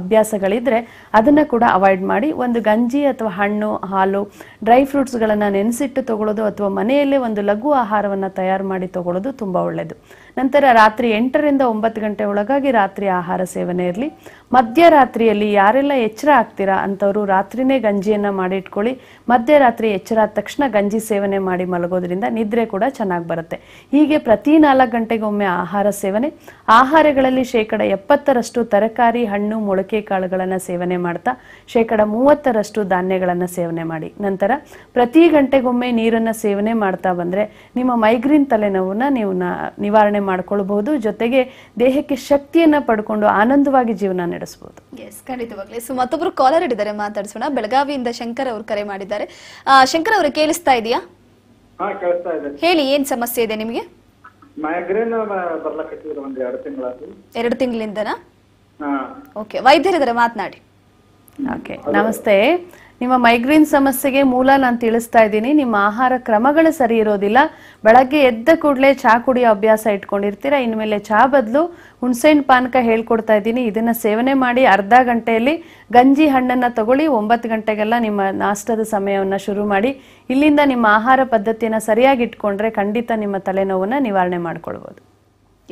ಅಭ್ಯಾಸಗಳಿದ್ರೆ ಅದನ್ನು ಕೂಡ ಅವಾಯ್ಡ್ ಮಾಡಿ ಒಂದು ಗಂಜಿ ಅಥವಾ ಹಣ್ಣು ಹಾಲು ಡ್ರೈ ಫ್ರೂಟ್ಸ್ಗಳನ್ನು ನೆನೆಸಿಟ್ಟು ತಗೊಳ್ಳೋದು ಅಥವಾ ಮನೆಯಲ್ಲೇ ಒಂದು ಲಘು ಆಹಾರವನ್ನು ತಯಾರು ಮಾಡಿ ತಗೊಳ್ಳೋದು ತುಂಬ ಒಳ್ಳೆಯದು ನಂತರ ರಾತ್ರಿ ಎಂಟರಿಂದ ಒಂಬತ್ತು ಗಂಟೆ ಒಳಗಾಗಿ ರಾತ್ರಿ ಆಹಾರ ಸೇವನೆ ಇರಲಿ ಮಧ್ಯರಾತ್ರಿಯಲ್ಲಿ ಯಾರೆಲ್ಲ ಎಚ್ಚರ ಆಗ್ತೀರಾ ಅಂಥವರು ರಾತ್ರಿನೇ ಗಂಜಿಯನ್ನು ಮಾಡಿಟ್ಕೊಳ್ಳಿ ಮಧ್ಯರಾತ್ರಿ ಎಚ್ಚರ ಆದ ತಕ್ಷಣ ಗಂಜಿ ಸೇವನೆ ಮಾಡಿ ಮಲಗೋದ್ರಿಂದ ನಿದ್ರೆ ಕೂಡ ಚೆನ್ನಾಗಿ ಬರುತ್ತೆ ಹೀಗೆ ಪ್ರತಿ ನಾಲ್ಕು ಗಂಟೆಗೊಮ್ಮೆ ಆಹಾರ ಸೇವನೆ ಆಹಾರಗಳಲ್ಲಿ ಶೇಕಡ ಎಪ್ಪತ್ತರಷ್ಟು ತರಕಾರಿ ಹಣ್ಣು ಮೊಳಕೆ ಕಾಳುಗಳನ್ನು ಸೇವನೆ ಮಾಡ್ತಾ ಶೇಕಡ ಮೂವತ್ತರಷ್ಟು ಧಾನ್ಯಗಳನ್ನು ಸೇವನೆ ಮಾಡಿ ನಂತರ ಪ್ರತಿ ಗಂಟೆಗೊಮ್ಮೆ ನೀರನ್ನು ಸೇವನೆ ಮಾಡ್ತಾ ಬಂದರೆ ನಿಮ್ಮ ಮೈಗ್ರೀನ್ ತಲೆನೋವನ್ನು ನೀವು ನಿವಾರಣೆ ಮಾಡ್ಕೊಳ್ಬಹುದು ಜೊತೆಗೆ ದೇಹಕ್ಕೆ ಶಕ್ತಿಯನ್ನು ಪಡ್ಕೊಂಡು ಆನಂದವಾಗಿ ಜೀವನ ನಡೆಸಬಹುದು ಎಸ್ ಖಂಡಿತವಾಗ್ಲಿ ಸೊ ಮತ್ತೊಬ್ಬರು ಕಾಲರ್ ಇದ್ದಾರೆ ಮಾತಾಡ್ಸೋಣ ಬೆಳಗಾವಿಯಿಂದ ಶಂಕರ್ ಅವರು ಕರೆ ಮಾಡಿದ್ದಾರೆ ಶಂಕರ್ ಅವರು ಕೇಳಿಸ್ತಾ ಇದೆಯಾ ಹೇಳಿ ಏನ್ ಸಮಸ್ಯೆ ಇದೆ ನಿಮಗೆ ಮೈಗ್ರೇನ್ ಎರಡು ತಿಂಗಳಿಂದನಾ ಓಕೆ ವೈದ್ಯರಿದ್ದಾರೆ ಮಾತನಾಡಿ ಓಕೆ ನಮಸ್ತೆ ನಿಮ್ಮ ಮೈಗ್ರೇನ್ ಸಮಸ್ಯೆಗೆ ಮೂಲ ನಾನು ತಿಳಿಸ್ತಾ ಇದ್ದೀನಿ ನಿಮ್ಮ ಆಹಾರ ಕ್ರಮಗಳು ಸರಿ ಇರೋದಿಲ್ಲ ಬೆಳಗ್ಗೆ ಎದ್ದ ಕೂಡಲೇ ಚಹಾ ಕುಡಿಯೋ ಅಭ್ಯಾಸ ಇಟ್ಕೊಂಡಿರ್ತೀರಾ ಇನ್ಮೇಲೆ ಚಹಾ ಬದಲು ಹುಣಸೆಹಣ್ಣು ಪಾನಕ ಹೇಳ್ಕೊಡ್ತಾ ಇದ್ದೀನಿ ಇದನ್ನ ಸೇವನೆ ಮಾಡಿ ಅರ್ಧ ಗಂಟೆಯಲ್ಲಿ ಗಂಜಿ ಹಣ್ಣನ್ನ ತಗೊಳ್ಳಿ ಒಂಬತ್ತು ಗಂಟೆಗೆಲ್ಲ ನಿಮ್ಮ ನಾಷ್ಟದ ಸಮಯವನ್ನು ಶುರು ಮಾಡಿ ಇಲ್ಲಿಂದ ನಿಮ್ಮ ಆಹಾರ ಪದ್ಧತಿಯನ್ನ ಸರಿಯಾಗಿ ಇಟ್ಕೊಂಡ್ರೆ ಖಂಡಿತ ನಿಮ್ಮ ತಲೆನೋವನ್ನ ನಿವಾರಣೆ ಮಾಡ್ಕೊಳ್ಬೋದು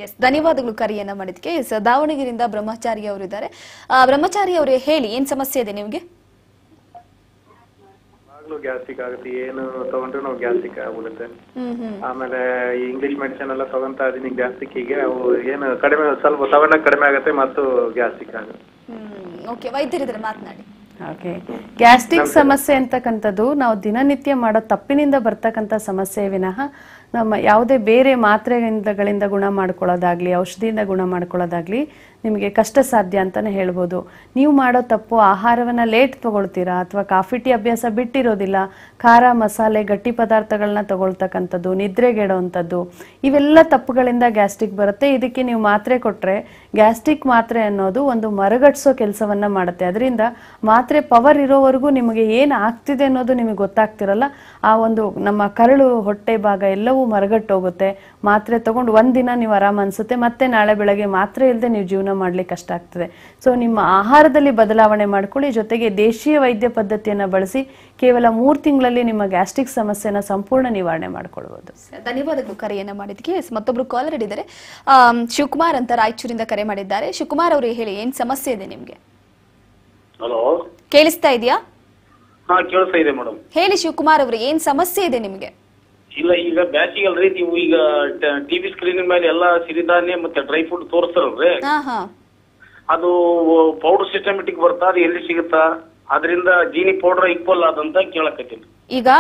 ಎಸ್ ಧನ್ಯವಾದಗಳು ಕರೆಯನ್ನ ಮಾಡಿದ್ಕೆ ಎಸ್ ದಾವಣಗೆರೆಯಿಂದ ಬ್ರಹ್ಮಚಾರಿ ಅವರು ಇದ್ದಾರೆ ಬ್ರಹ್ಮಚಾರಿ ಅವರೇ ಹೇಳಿ ಏನ್ ಸಮಸ್ಯೆ ಇದೆ ನಿಮ್ಗೆ ಗ್ಯಾಸ್ಟ್ರಿಕ್ ಆಗುತ್ತೆ ಏನು ತಗೊಂಡ್ರು ನಾವು ಗ್ಯಾಸ್ಟ್ರಿಕ್ ಆಗ್ಬಿಡುತ್ತೆ ಆಮೇಲೆ ಈ ಇಂಗ್ಲಿಷ್ ಮೆಡಿಸಿನ್ ಎಲ್ಲ ತಗೊಂತಾ ಇದೀನಿ ಗ್ಯಾಸ್ಟ್ರಿಕ್ ಗೆ ಅವು ಏನು ಕಡಿಮೆ ಸ್ವಲ್ಪ ತಗೊಂಡಾಗ ಕಡಿಮೆ ಆಗುತ್ತೆ ಮತ್ತು ಗ್ಯಾಸ್ಟಿಕ್ ಆಗುತ್ತೆ ಓಕೆ ವೈದ್ಯರಿದ್ರೆ ಮಾತನಾಡಿ ಓಕೆ ಗ್ಯಾಸ್ಟ್ರಿಕ್ ಸಮಸ್ಯೆ ಅಂತಕ್ಕಂಥದ್ದು ನಾವು ದಿನನಿತ್ಯ ಮಾಡೋ ತಪ್ಪಿನಿಂದ ಬರ್ತಕ್ಕಂಥ ಸಮಸ್ಯೆ ವಿನಃ ನಮ್ಮ ಯಾವುದೇ ಬೇರೆ ಮಾತ್ರೆಗಳಿಂದ ಗುಣ ಮಾಡ್ಕೊಳ್ಳೋದಾಗಲಿ ಔಷಧಿಯಿಂದ ಗುಣ ಮಾಡ್ಕೊಳ್ಳೋದಾಗಲಿ ನಿಮಗೆ ಕಷ್ಟ ಸಾಧ್ಯ ಅಂತಾನೆ ಹೇಳ್ಬೋದು ನೀವು ಮಾಡೋ ತಪ್ಪು ಆಹಾರವನ್ನು ಲೇಟ್ ತಗೊಳ್ತೀರಾ ಅಥವಾ ಕಾಫಿ ಟೀ ಅಭ್ಯಾಸ ಬಿಟ್ಟಿರೋದಿಲ್ಲ ಖಾರ ಮಸಾಲೆ ಗಟ್ಟಿ ಪದಾರ್ಥಗಳನ್ನ ತೊಗೊಳ್ತಕ್ಕಂಥದ್ದು ನಿದ್ರೆಗೆಡೋವಂಥದ್ದು ಇವೆಲ್ಲ ತಪ್ಪುಗಳಿಂದ ಗ್ಯಾಸ್ಟ್ರಿಕ್ ಬರುತ್ತೆ ಇದಕ್ಕೆ ನೀವು ಮಾತ್ರೆ ಕೊಟ್ಟರೆ ಗ್ಯಾಸ್ಟ್ರಿಕ್ ಮಾತ್ರೆ ಅನ್ನೋದು ಒಂದು ಮರಗಟ್ಟಿಸೋ ಕೆಲಸವನ್ನು ಮಾಡುತ್ತೆ ಅದರಿಂದ ಮಾತ್ರೆ ಪವರ್ ಇರೋವರೆಗೂ ನಿಮಗೆ ಏನು ಆಗ್ತಿದೆ ಅನ್ನೋದು ನಿಮಗೆ ಗೊತ್ತಾಗ್ತಿರಲ್ಲ ಆ ಒಂದು ನಮ್ಮ ಕರಳು ಹೊಟ್ಟೆ ಭಾಗ ಎಲ್ಲವೂ ಮರಗಟ್ಟೋಗುತ್ತೆ ಮಾತ್ರೆ ತಗೊಂಡು ಒಂದಿನ ನೀವು ಆರಾಮ ಅನಿಸುತ್ತೆ ಮತ್ತೆ ನಾಳೆ ಬೆಳಗ್ಗೆ ಮಾತ್ರೆ ಇಲ್ಲದೆ ನೀವು ಜೀವನ ಜೀವನ ಮಾಡ್ಲಿಕ್ಕೆ ಕಷ್ಟ ಆಗ್ತದೆ ಸೊ ನಿಮ್ಮ ಆಹಾರದಲ್ಲಿ ಬದಲಾವಣೆ ಮಾಡ್ಕೊಳ್ಳಿ ಜೊತೆಗೆ ದೇಶೀಯ ವೈದ್ಯ ಪದ್ಧತಿಯನ್ನ ಬಳಸಿ ಕೇವಲ ಮೂರ್ ತಿಂಗಳಲ್ಲಿ ನಿಮ್ಮ ಗ್ಯಾಸ್ಟ್ರಿಕ್ ಸಮಸ್ಯೆನ ಸಂಪೂರ್ಣ ನಿವಾರಣೆ ಮಾಡ್ಕೊಳ್ಬಹುದು ಧನ್ಯವಾದಗಳು ಕರೆಯನ್ನ ಮಾಡಿದ್ಕೆ ಮತ್ತೊಬ್ರು ಕಾಲರ್ ಹಿಡಿದರೆ ಶಿವಕುಮಾರ್ ಅಂತ ರಾಯಚೂರಿಂದ ಕರೆ ಮಾಡಿದ್ದಾರೆ ಶಿವಕುಮಾರ್ ಅವರು ಹೇಳಿ ಏನ್ ಸಮಸ್ಯೆ ಇದೆ ನಿಮ್ಗೆ ಹಲೋ ಕೇಳಿಸ್ತಾ ಇದೆಯಾ ಹಾ ಕೇಳಿಸ್ತಾ ಇದೆ ಮೇಡಮ್ ಹೇಳಿ ಶಿವಕುಮಾರ್ ಅವರು ಏನ್ ಸಮಸ್ಯೆ ಇದೆ ನಿಮ್ಗೆ ಇಲ್ಲ ಈಗ ಬ್ಯಾಚಿಗೆ ಅಲ್ರಿ ನೀವು ಈಗ ಟಿವಿ ಸ್ಕ್ರೀನ್ ಮೇಲೆ ಎಲ್ಲಾ ಸಿರಿಧಾನ್ಯ ಮತ್ತೆ ಡ್ರೈ ಫ್ರೂಟ್ ತೋರಿಸ್ತಾರಲ್ರಿ ಹಾ ಹಾ ಅದು ಪೌಡರ್ ಸಿಸ್ಟಮೆಟಿಕ್ ಬರ್ತಾರ ಎಲ್ಲಿ ಸಿಗುತ್ತಾ ಅದರಿಂದ ಜೀನಿ ಪೌಡರ್ ಈಕ್ವಲ್ ಆದಂತ ಕೇಳಕತ್ತೀನಿ ಈಗ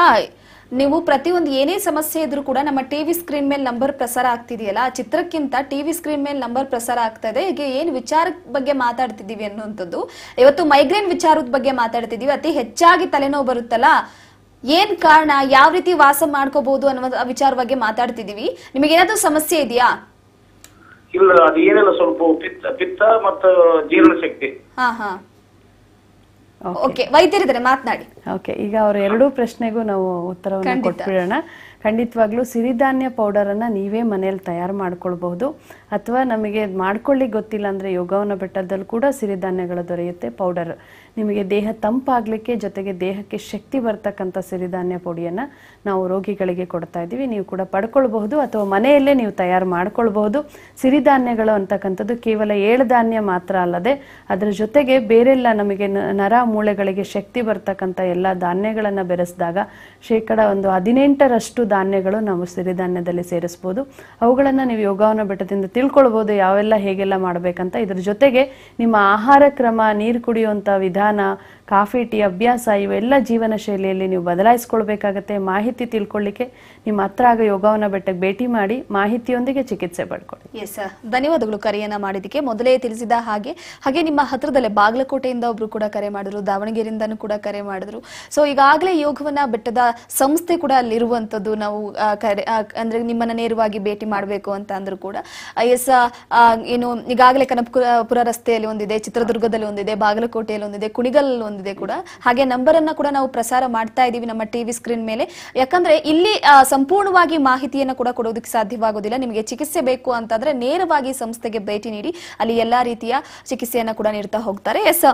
ನೀವು ಪ್ರತಿಯೊಂದು ಏನೇ ಸಮಸ್ಯೆ ಇದ್ರೂ ಕೂಡ ನಮ್ಮ ಟಿವಿ ಸ್ಕ್ರೀನ್ ಮೇಲೆ ನಂಬರ್ ಪ್ರಸಾರ ಆಗ್ತಿದೆಯಲ್ಲ ಆ ಚಿತ್ರಕ್ಕಿಂತ ಟಿವಿ ಸ್ಕ್ರೀನ್ ಮೇಲೆ ನಂಬರ್ ಪ್ರಸಾರ ಆಗ್ತಾ ಇದೆ ಹೀಗೆ ಏನು ವಿಚಾರ ಬಗ್ಗೆ ಮಾತಾಡ್ತಿದೀವಿ ಅನ್ನುವಂಥದ್ದು ಇವತ್ತು ಮೈಗ್ರೇನ್ ವಿಚಾರದ ಬಗ್ಗೆ ಮಾತಾಡ್ತಿದೀವಿ ಅತಿ ಹೆಚ್ಚಾಗಿ ತಲೆನೋವು ಬರುತ್ತಲ್ಲ ಏನ್ ಕಾರಣ ಯಾವ ರೀತಿ ವಾಸ ಮಾಡ್ಕೋಬಹುದು ಅನ್ನೋ ವಿಚಾರ ಬಗ್ಗೆ ಮಾತಾಡ್ತಿದೀವಿ ನಿಮಗೆ ಏನಾದ್ರು ಸಮಸ್ಯೆ ಇದೆಯಾ ಇಲ್ಲ ಅದು ಸ್ವಲ್ಪ ಪಿತ್ತ ಪಿತ್ತ ಮತ್ತು ಜೀರ್ಣ ಶಕ್ತಿ ಹಾ ಹಾ ಓಕೆ ವೈದ್ಯರಿದ್ದಾರೆ ಮಾತನಾಡಿ ಓಕೆ ಈಗ ಅವ್ರ ಎರಡೂ ಪ್ರಶ್ನೆಗೂ ನಾವು ಉತ್ತರವನ್ನು ಕೊಟ್ಬಿಡೋಣ ಖಂಡಿತವಾಗ್ಲೂ ಸಿರಿಧಾನ್ಯ ಪೌಡರ್ ಅನ್ನ ನೀವೇ ಮನೆಯಲ್ಲಿ ತಯಾರು ಮಾಡ್ಕೊಳ್ಬಹುದು ಅಥವಾ ನಮಗೆ ಮಾಡ್ಕೊಳ್ಳಿ ಗೊತ್ತಿಲ್ಲ ಅಂದರೆ ಯೋಗವನ ಬೆಟ್ಟದಲ್ಲಿ ಕೂಡ ಸಿರಿಧಾನ್ಯಗಳು ದೊರೆಯುತ್ತೆ ಪೌಡರ್ ನಿಮಗೆ ದೇಹ ತಂಪಾಗಲಿಕ್ಕೆ ಜೊತೆಗೆ ದೇಹಕ್ಕೆ ಶಕ್ತಿ ಬರ್ತಕ್ಕಂಥ ಸಿರಿಧಾನ್ಯ ಪುಡಿಯನ್ನು ನಾವು ರೋಗಿಗಳಿಗೆ ಕೊಡ್ತಾ ಇದ್ದೀವಿ ನೀವು ಕೂಡ ಪಡ್ಕೊಳ್ಬಹುದು ಅಥವಾ ಮನೆಯಲ್ಲೇ ನೀವು ತಯಾರು ಮಾಡ್ಕೊಳ್ಬಹುದು ಸಿರಿಧಾನ್ಯಗಳು ಅಂತಕ್ಕಂಥದ್ದು ಕೇವಲ ಏಳು ಧಾನ್ಯ ಮಾತ್ರ ಅಲ್ಲದೆ ಅದರ ಜೊತೆಗೆ ಬೇರೆಲ್ಲ ನಮಗೆ ನರ ಮೂಳೆಗಳಿಗೆ ಶಕ್ತಿ ಬರ್ತಕ್ಕಂಥ ಎಲ್ಲ ಧಾನ್ಯಗಳನ್ನು ಬೆರೆಸಿದಾಗ ಶೇಕಡ ಒಂದು ಹದಿನೆಂಟರಷ್ಟು ಧಾನ್ಯಗಳು ನಾವು ಸಿರಿಧಾನ್ಯದಲ್ಲಿ ಸೇರಿಸ್ಬೋದು ಅವುಗಳನ್ನು ನೀವು ಯೋಗವನ ಬೆಟ್ಟದಿಂದ ತಿಳ್ಕೊಳ್ಬೋದು ಯಾವೆಲ್ಲ ಹೇಗೆಲ್ಲ ಮಾಡಬೇಕಂತ ಇದ್ರ ಜೊತೆಗೆ ನಿಮ್ಮ ಆಹಾರ ಕ್ರಮ ನೀರು ಕುಡಿಯುವಂಥ ವಿಧಾನ ಕಾಫಿ ಟೀ ಅಭ್ಯಾಸ ಇವೆಲ್ಲ ಜೀವನ ಶೈಲಿಯಲ್ಲಿ ನೀವು ಬದಲಾಯಿಸ್ಕೊಳ್ಬೇಕಾಗತ್ತೆ ಮಾಹಿತಿ ತಿಳ್ಕೊಳ್ಳಿಕ್ಕೆ ನಿಮ್ಮ ಹತ್ರ ಆಗ ಯೋಗವನ್ನ ಬೆಟ್ಟಕ್ಕೆ ಭೇಟಿ ಮಾಡಿ ಮಾಹಿತಿಯೊಂದಿಗೆ ಚಿಕಿತ್ಸೆ ಪಡ್ಕೊಳ್ಳಿ ಎಸ್ ಧನ್ಯವಾದಗಳು ಕರೆಯನ್ನ ಮಾಡಿದಕ್ಕೆ ಮೊದಲೇ ತಿಳಿಸಿದ ಹಾಗೆ ಹಾಗೆ ನಿಮ್ಮ ಹತ್ರದಲ್ಲೇ ಬಾಗಲಕೋಟೆಯಿಂದ ಒಬ್ರು ಕೂಡ ಕರೆ ಮಾಡಿದ್ರು ದಾವಣಗೆರೆಯಿಂದನೂ ಕೂಡ ಕರೆ ಮಾಡಿದ್ರು ಸೊ ಈಗಾಗಲೇ ಯೋಗವನ್ನ ಬೆಟ್ಟದ ಸಂಸ್ಥೆ ಕೂಡ ಅಲ್ಲಿರುವಂಥದ್ದು ನಾವು ಕರೆ ಅಂದ್ರೆ ನಿಮ್ಮನ್ನ ನೇರವಾಗಿ ಭೇಟಿ ಮಾಡಬೇಕು ಅಂತ ಅಂದ್ರು ಕೂಡ ಎಸ್ ಏನು ಈಗಾಗಲೇ ಕನಪುರ ರಸ್ತೆಯಲ್ಲಿ ಒಂದಿದೆ ಚಿತ್ರದುರ್ಗದಲ್ಲಿ ಒಂದಿದೆ ಬಾಗಲಕೋಟೆಯಲ್ಲಿ ಒಂದಿದೆ ಕುಣಿಗಲ್ ಬಂದಿದೆ ಕೂಡ ಹಾಗೆ ನಂಬರ್ ಅನ್ನ ಕೂಡ ನಾವು ಪ್ರಸಾರ ಮಾಡ್ತಾ ಇದೀವಿ ನಮ್ಮ ಟಿವಿ ಸ್ಕ್ರೀನ್ ಮೇಲೆ ಯಾಕಂದ್ರೆ ಇಲ್ಲಿ ಸಂಪೂರ್ಣವಾಗಿ ಮಾಹಿತಿಯನ್ನು ಕೂಡ ಕೊಡೋದಕ್ಕೆ ಸಾಧ್ಯವಾಗೋದಿಲ್ಲ ನಿಮಗೆ ಚಿಕಿತ್ಸೆ ಬೇಕು ಅಂತಂದ್ರೆ ನೇರವಾಗಿ ಸಂಸ್ಥೆಗೆ ಭೇಟಿ ನೀಡಿ ಅಲ್ಲಿ ಎಲ್ಲಾ ರೀತಿಯ ಚಿಕಿತ್ಸೆಯನ್ನ ಕೂಡ ನೀಡ್ತಾ ಹೋಗ್ತಾರೆ ಎಸ್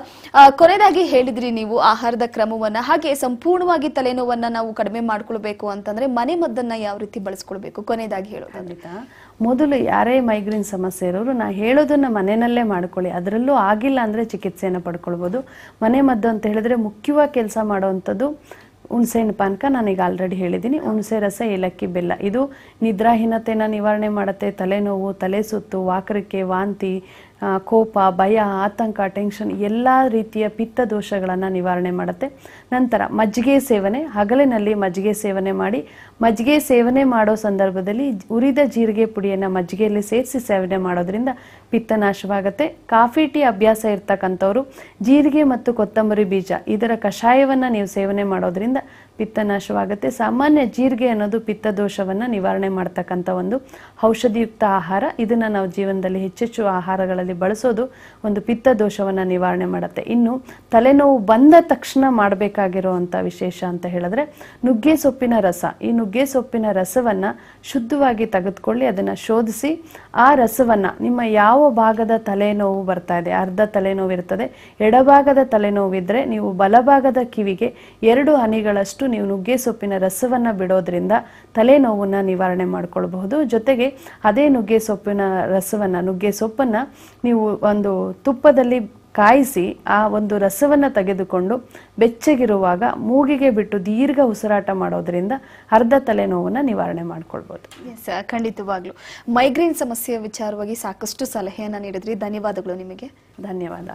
ಕೊನೆಯದಾಗಿ ಹೇಳಿದ್ರಿ ನೀವು ಆಹಾರದ ಕ್ರಮವನ್ನ ಹಾಗೆ ಸಂಪೂರ್ಣವಾಗಿ ತಲೆನೋವನ್ನ ನಾವು ಕಡಿಮೆ ಮಾಡ್ಕೊಳ್ಬೇಕು ಅಂತಂದ್ರೆ ಮನೆ ಮದ್ದನ್ನ ಯಾವ ರೀತಿ ಬಳಸ್ಕೊಳ್ಬೇಕು ಕೊನೆಯದಾಗಿ ಹೇಳೋದು ಮೊದಲು ಯಾರೇ ಮೈಗ್ರೇನ್ ಸಮಸ್ಯೆ ಇರೋರು ನಾ ಹೇಳೋದನ್ನು ಮನೆಯಲ್ಲೇ ಮಾಡ್ಕೊಳ್ಳಿ ಅದರಲ್ಲೂ ಆಗಿಲ್ಲ ಅಂದರೆ ಚಿಕಿತ್ಸೆಯನ್ನು ಪಡ್ಕೊಳ್ಬೋದು ಮನೆ ಮದ್ದು ಅಂತ ಹೇಳಿದ್ರೆ ಮುಖ್ಯವಾಗಿ ಕೆಲಸ ಮಾಡೋವಂಥದ್ದು ಹುಣಸೆ ಪಾನಕ ನಾನೀಗ ಆಲ್ರೆಡಿ ಹೇಳಿದ್ದೀನಿ ಹುಣಸೆ ರಸ ಏಲಕ್ಕಿ ಬೆಲ್ಲ ಇದು ನಿದ್ರಾಹೀನತೆಯನ್ನು ನಿವಾರಣೆ ಮಾಡುತ್ತೆ ತಲೆನೋವು ತಲೆ ಸುತ್ತು ವಾಕರಿಕೆ ವಾಂತಿ ಕೋಪ ಭಯ ಆತಂಕ ಟೆನ್ಷನ್ ಎಲ್ಲ ರೀತಿಯ ಪಿತ್ತ ದೋಷಗಳನ್ನು ನಿವಾರಣೆ ಮಾಡುತ್ತೆ ನಂತರ ಮಜ್ಜಿಗೆ ಸೇವನೆ ಹಗಲಿನಲ್ಲಿ ಮಜ್ಜಿಗೆ ಸೇವನೆ ಮಾಡಿ ಮಜ್ಜಿಗೆ ಸೇವನೆ ಮಾಡೋ ಸಂದರ್ಭದಲ್ಲಿ ಉರಿದ ಜೀರಿಗೆ ಪುಡಿಯನ್ನು ಮಜ್ಜಿಗೆಯಲ್ಲಿ ಸೇರಿಸಿ ಸೇವನೆ ಮಾಡೋದ್ರಿಂದ ಪಿತ್ತ ನಾಶವಾಗುತ್ತೆ ಕಾಫಿ ಟೀ ಅಭ್ಯಾಸ ಇರ್ತಕ್ಕಂಥವ್ರು ಜೀರಿಗೆ ಮತ್ತು ಕೊತ್ತಂಬರಿ ಬೀಜ ಇದರ ಕಷಾಯವನ್ನು ನೀವು ಸೇವನೆ ಮಾಡೋದ್ರಿಂದ ಪಿತ್ತನಾಶವಾಗುತ್ತೆ ಸಾಮಾನ್ಯ ಜೀರಿಗೆ ಅನ್ನೋದು ಪಿತ್ತ ದೋಷವನ್ನು ನಿವಾರಣೆ ಮಾಡ್ತಕ್ಕಂಥ ಒಂದು ಔಷಧಿಯುಕ್ತ ಆಹಾರ ಇದನ್ನು ನಾವು ಜೀವನದಲ್ಲಿ ಹೆಚ್ಚೆಚ್ಚು ಆಹಾರಗಳಲ್ಲಿ ಬಳಸೋದು ಒಂದು ಪಿತ್ತ ದೋಷವನ್ನು ನಿವಾರಣೆ ಮಾಡುತ್ತೆ ಇನ್ನು ತಲೆನೋವು ಬಂದ ತಕ್ಷಣ ಮಾಡಬೇಕಾಗಿರುವಂಥ ವಿಶೇಷ ಅಂತ ಹೇಳಿದ್ರೆ ನುಗ್ಗೆ ಸೊಪ್ಪಿನ ರಸ ಈ ನುಗ್ಗೆ ಸೊಪ್ಪಿನ ರಸವನ್ನು ಶುದ್ಧವಾಗಿ ತೆಗೆದುಕೊಳ್ಳಿ ಅದನ್ನು ಶೋಧಿಸಿ ಆ ರಸವನ್ನು ನಿಮ್ಮ ಯಾವ ಭಾಗದ ತಲೆನೋವು ಬರ್ತಾ ಇದೆ ಅರ್ಧ ತಲೆನೋವು ಇರ್ತದೆ ಎಡಭಾಗದ ತಲೆನೋವಿದ್ರೆ ನೀವು ಬಲಭಾಗದ ಕಿವಿಗೆ ಎರಡು ಹನಿಗಳಷ್ಟು ನೀವು ನುಗ್ಗೆ ಸೊಪ್ಪಿನ ರಸವನ್ನು ಬಿಡೋದ್ರಿಂದ ತಲೆನೋವನ್ನು ನಿವಾರಣೆ ಮಾಡ್ಕೊಳ್ಬಹುದು ಜೊತೆಗೆ ಅದೇ ನುಗ್ಗೆ ಸೊಪ್ಪಿನ ರಸವನ್ನ ನುಗ್ಗೆ ಸೊಪ್ಪನ್ನು ನೀವು ಒಂದು ತುಪ್ಪದಲ್ಲಿ ಕಾಯಿಸಿ ಆ ಒಂದು ರಸವನ್ನು ತೆಗೆದುಕೊಂಡು ಬೆಚ್ಚಗಿರುವಾಗ ಮೂಗಿಗೆ ಬಿಟ್ಟು ದೀರ್ಘ ಉಸಿರಾಟ ಮಾಡೋದ್ರಿಂದ ಅರ್ಧ ತಲೆನೋವನ್ನು ನಿವಾರಣೆ ಮಾಡ್ಕೊಳ್ಬೋದು ಎಸ್ ಮೈಗ್ರೇನ್ ಸಮಸ್ಯೆ ವಿಚಾರವಾಗಿ ಸಾಕಷ್ಟು ಸಲಹೆಯನ್ನು ನೀಡಿದ್ರಿ ಧನ್ಯವಾದಗಳು ನಿಮಗೆ ಧನ್ಯವಾದ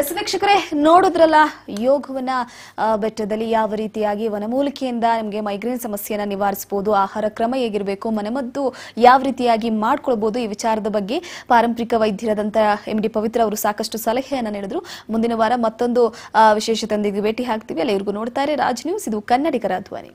ಎಸ್ ವೀಕ್ಷಕರೇ ನೋಡಿದ್ರಲ್ಲ ಯೋಗವನ್ನ ಬೆಟ್ಟದಲ್ಲಿ ಯಾವ ರೀತಿಯಾಗಿ ವನಮೂಲಿಕೆಯಿಂದ ನಿಮಗೆ ಮೈಗ್ರೇನ್ ಸಮಸ್ಯೆಯನ್ನು ನಿವಾರಿಸಬಹುದು ಆಹಾರ ಕ್ರಮ ಹೇಗಿರಬೇಕು ಮನೆಮದ್ದು ಯಾವ ರೀತಿಯಾಗಿ ಮಾಡ್ಕೊಳ್ಬಹುದು ಈ ವಿಚಾರದ ಬಗ್ಗೆ ಪಾರಂಪರಿಕ ವೈದ್ಯರಾದಂತಹ ಎಂ ಡಿ ಪವಿತ್ರ ಅವರು ಸಾಕಷ್ಟು ಸಲಹೆಯನ್ನು ಹೇಳಿದ್ರು ಮುಂದಿನ ವಾರ ಮತ್ತೊಂದು ವಿಶೇಷ ತಂದಿಗೆ ಭೇಟಿ ಹಾಕ್ತೀವಿ ಇವ್ರಿಗೂ ನೋಡ್ತಾರೆ ರಾಜ್ ನ್ಯೂಸ್ ಇದು ಕನ್ನಡಿಗರ ಧ್ವನಿ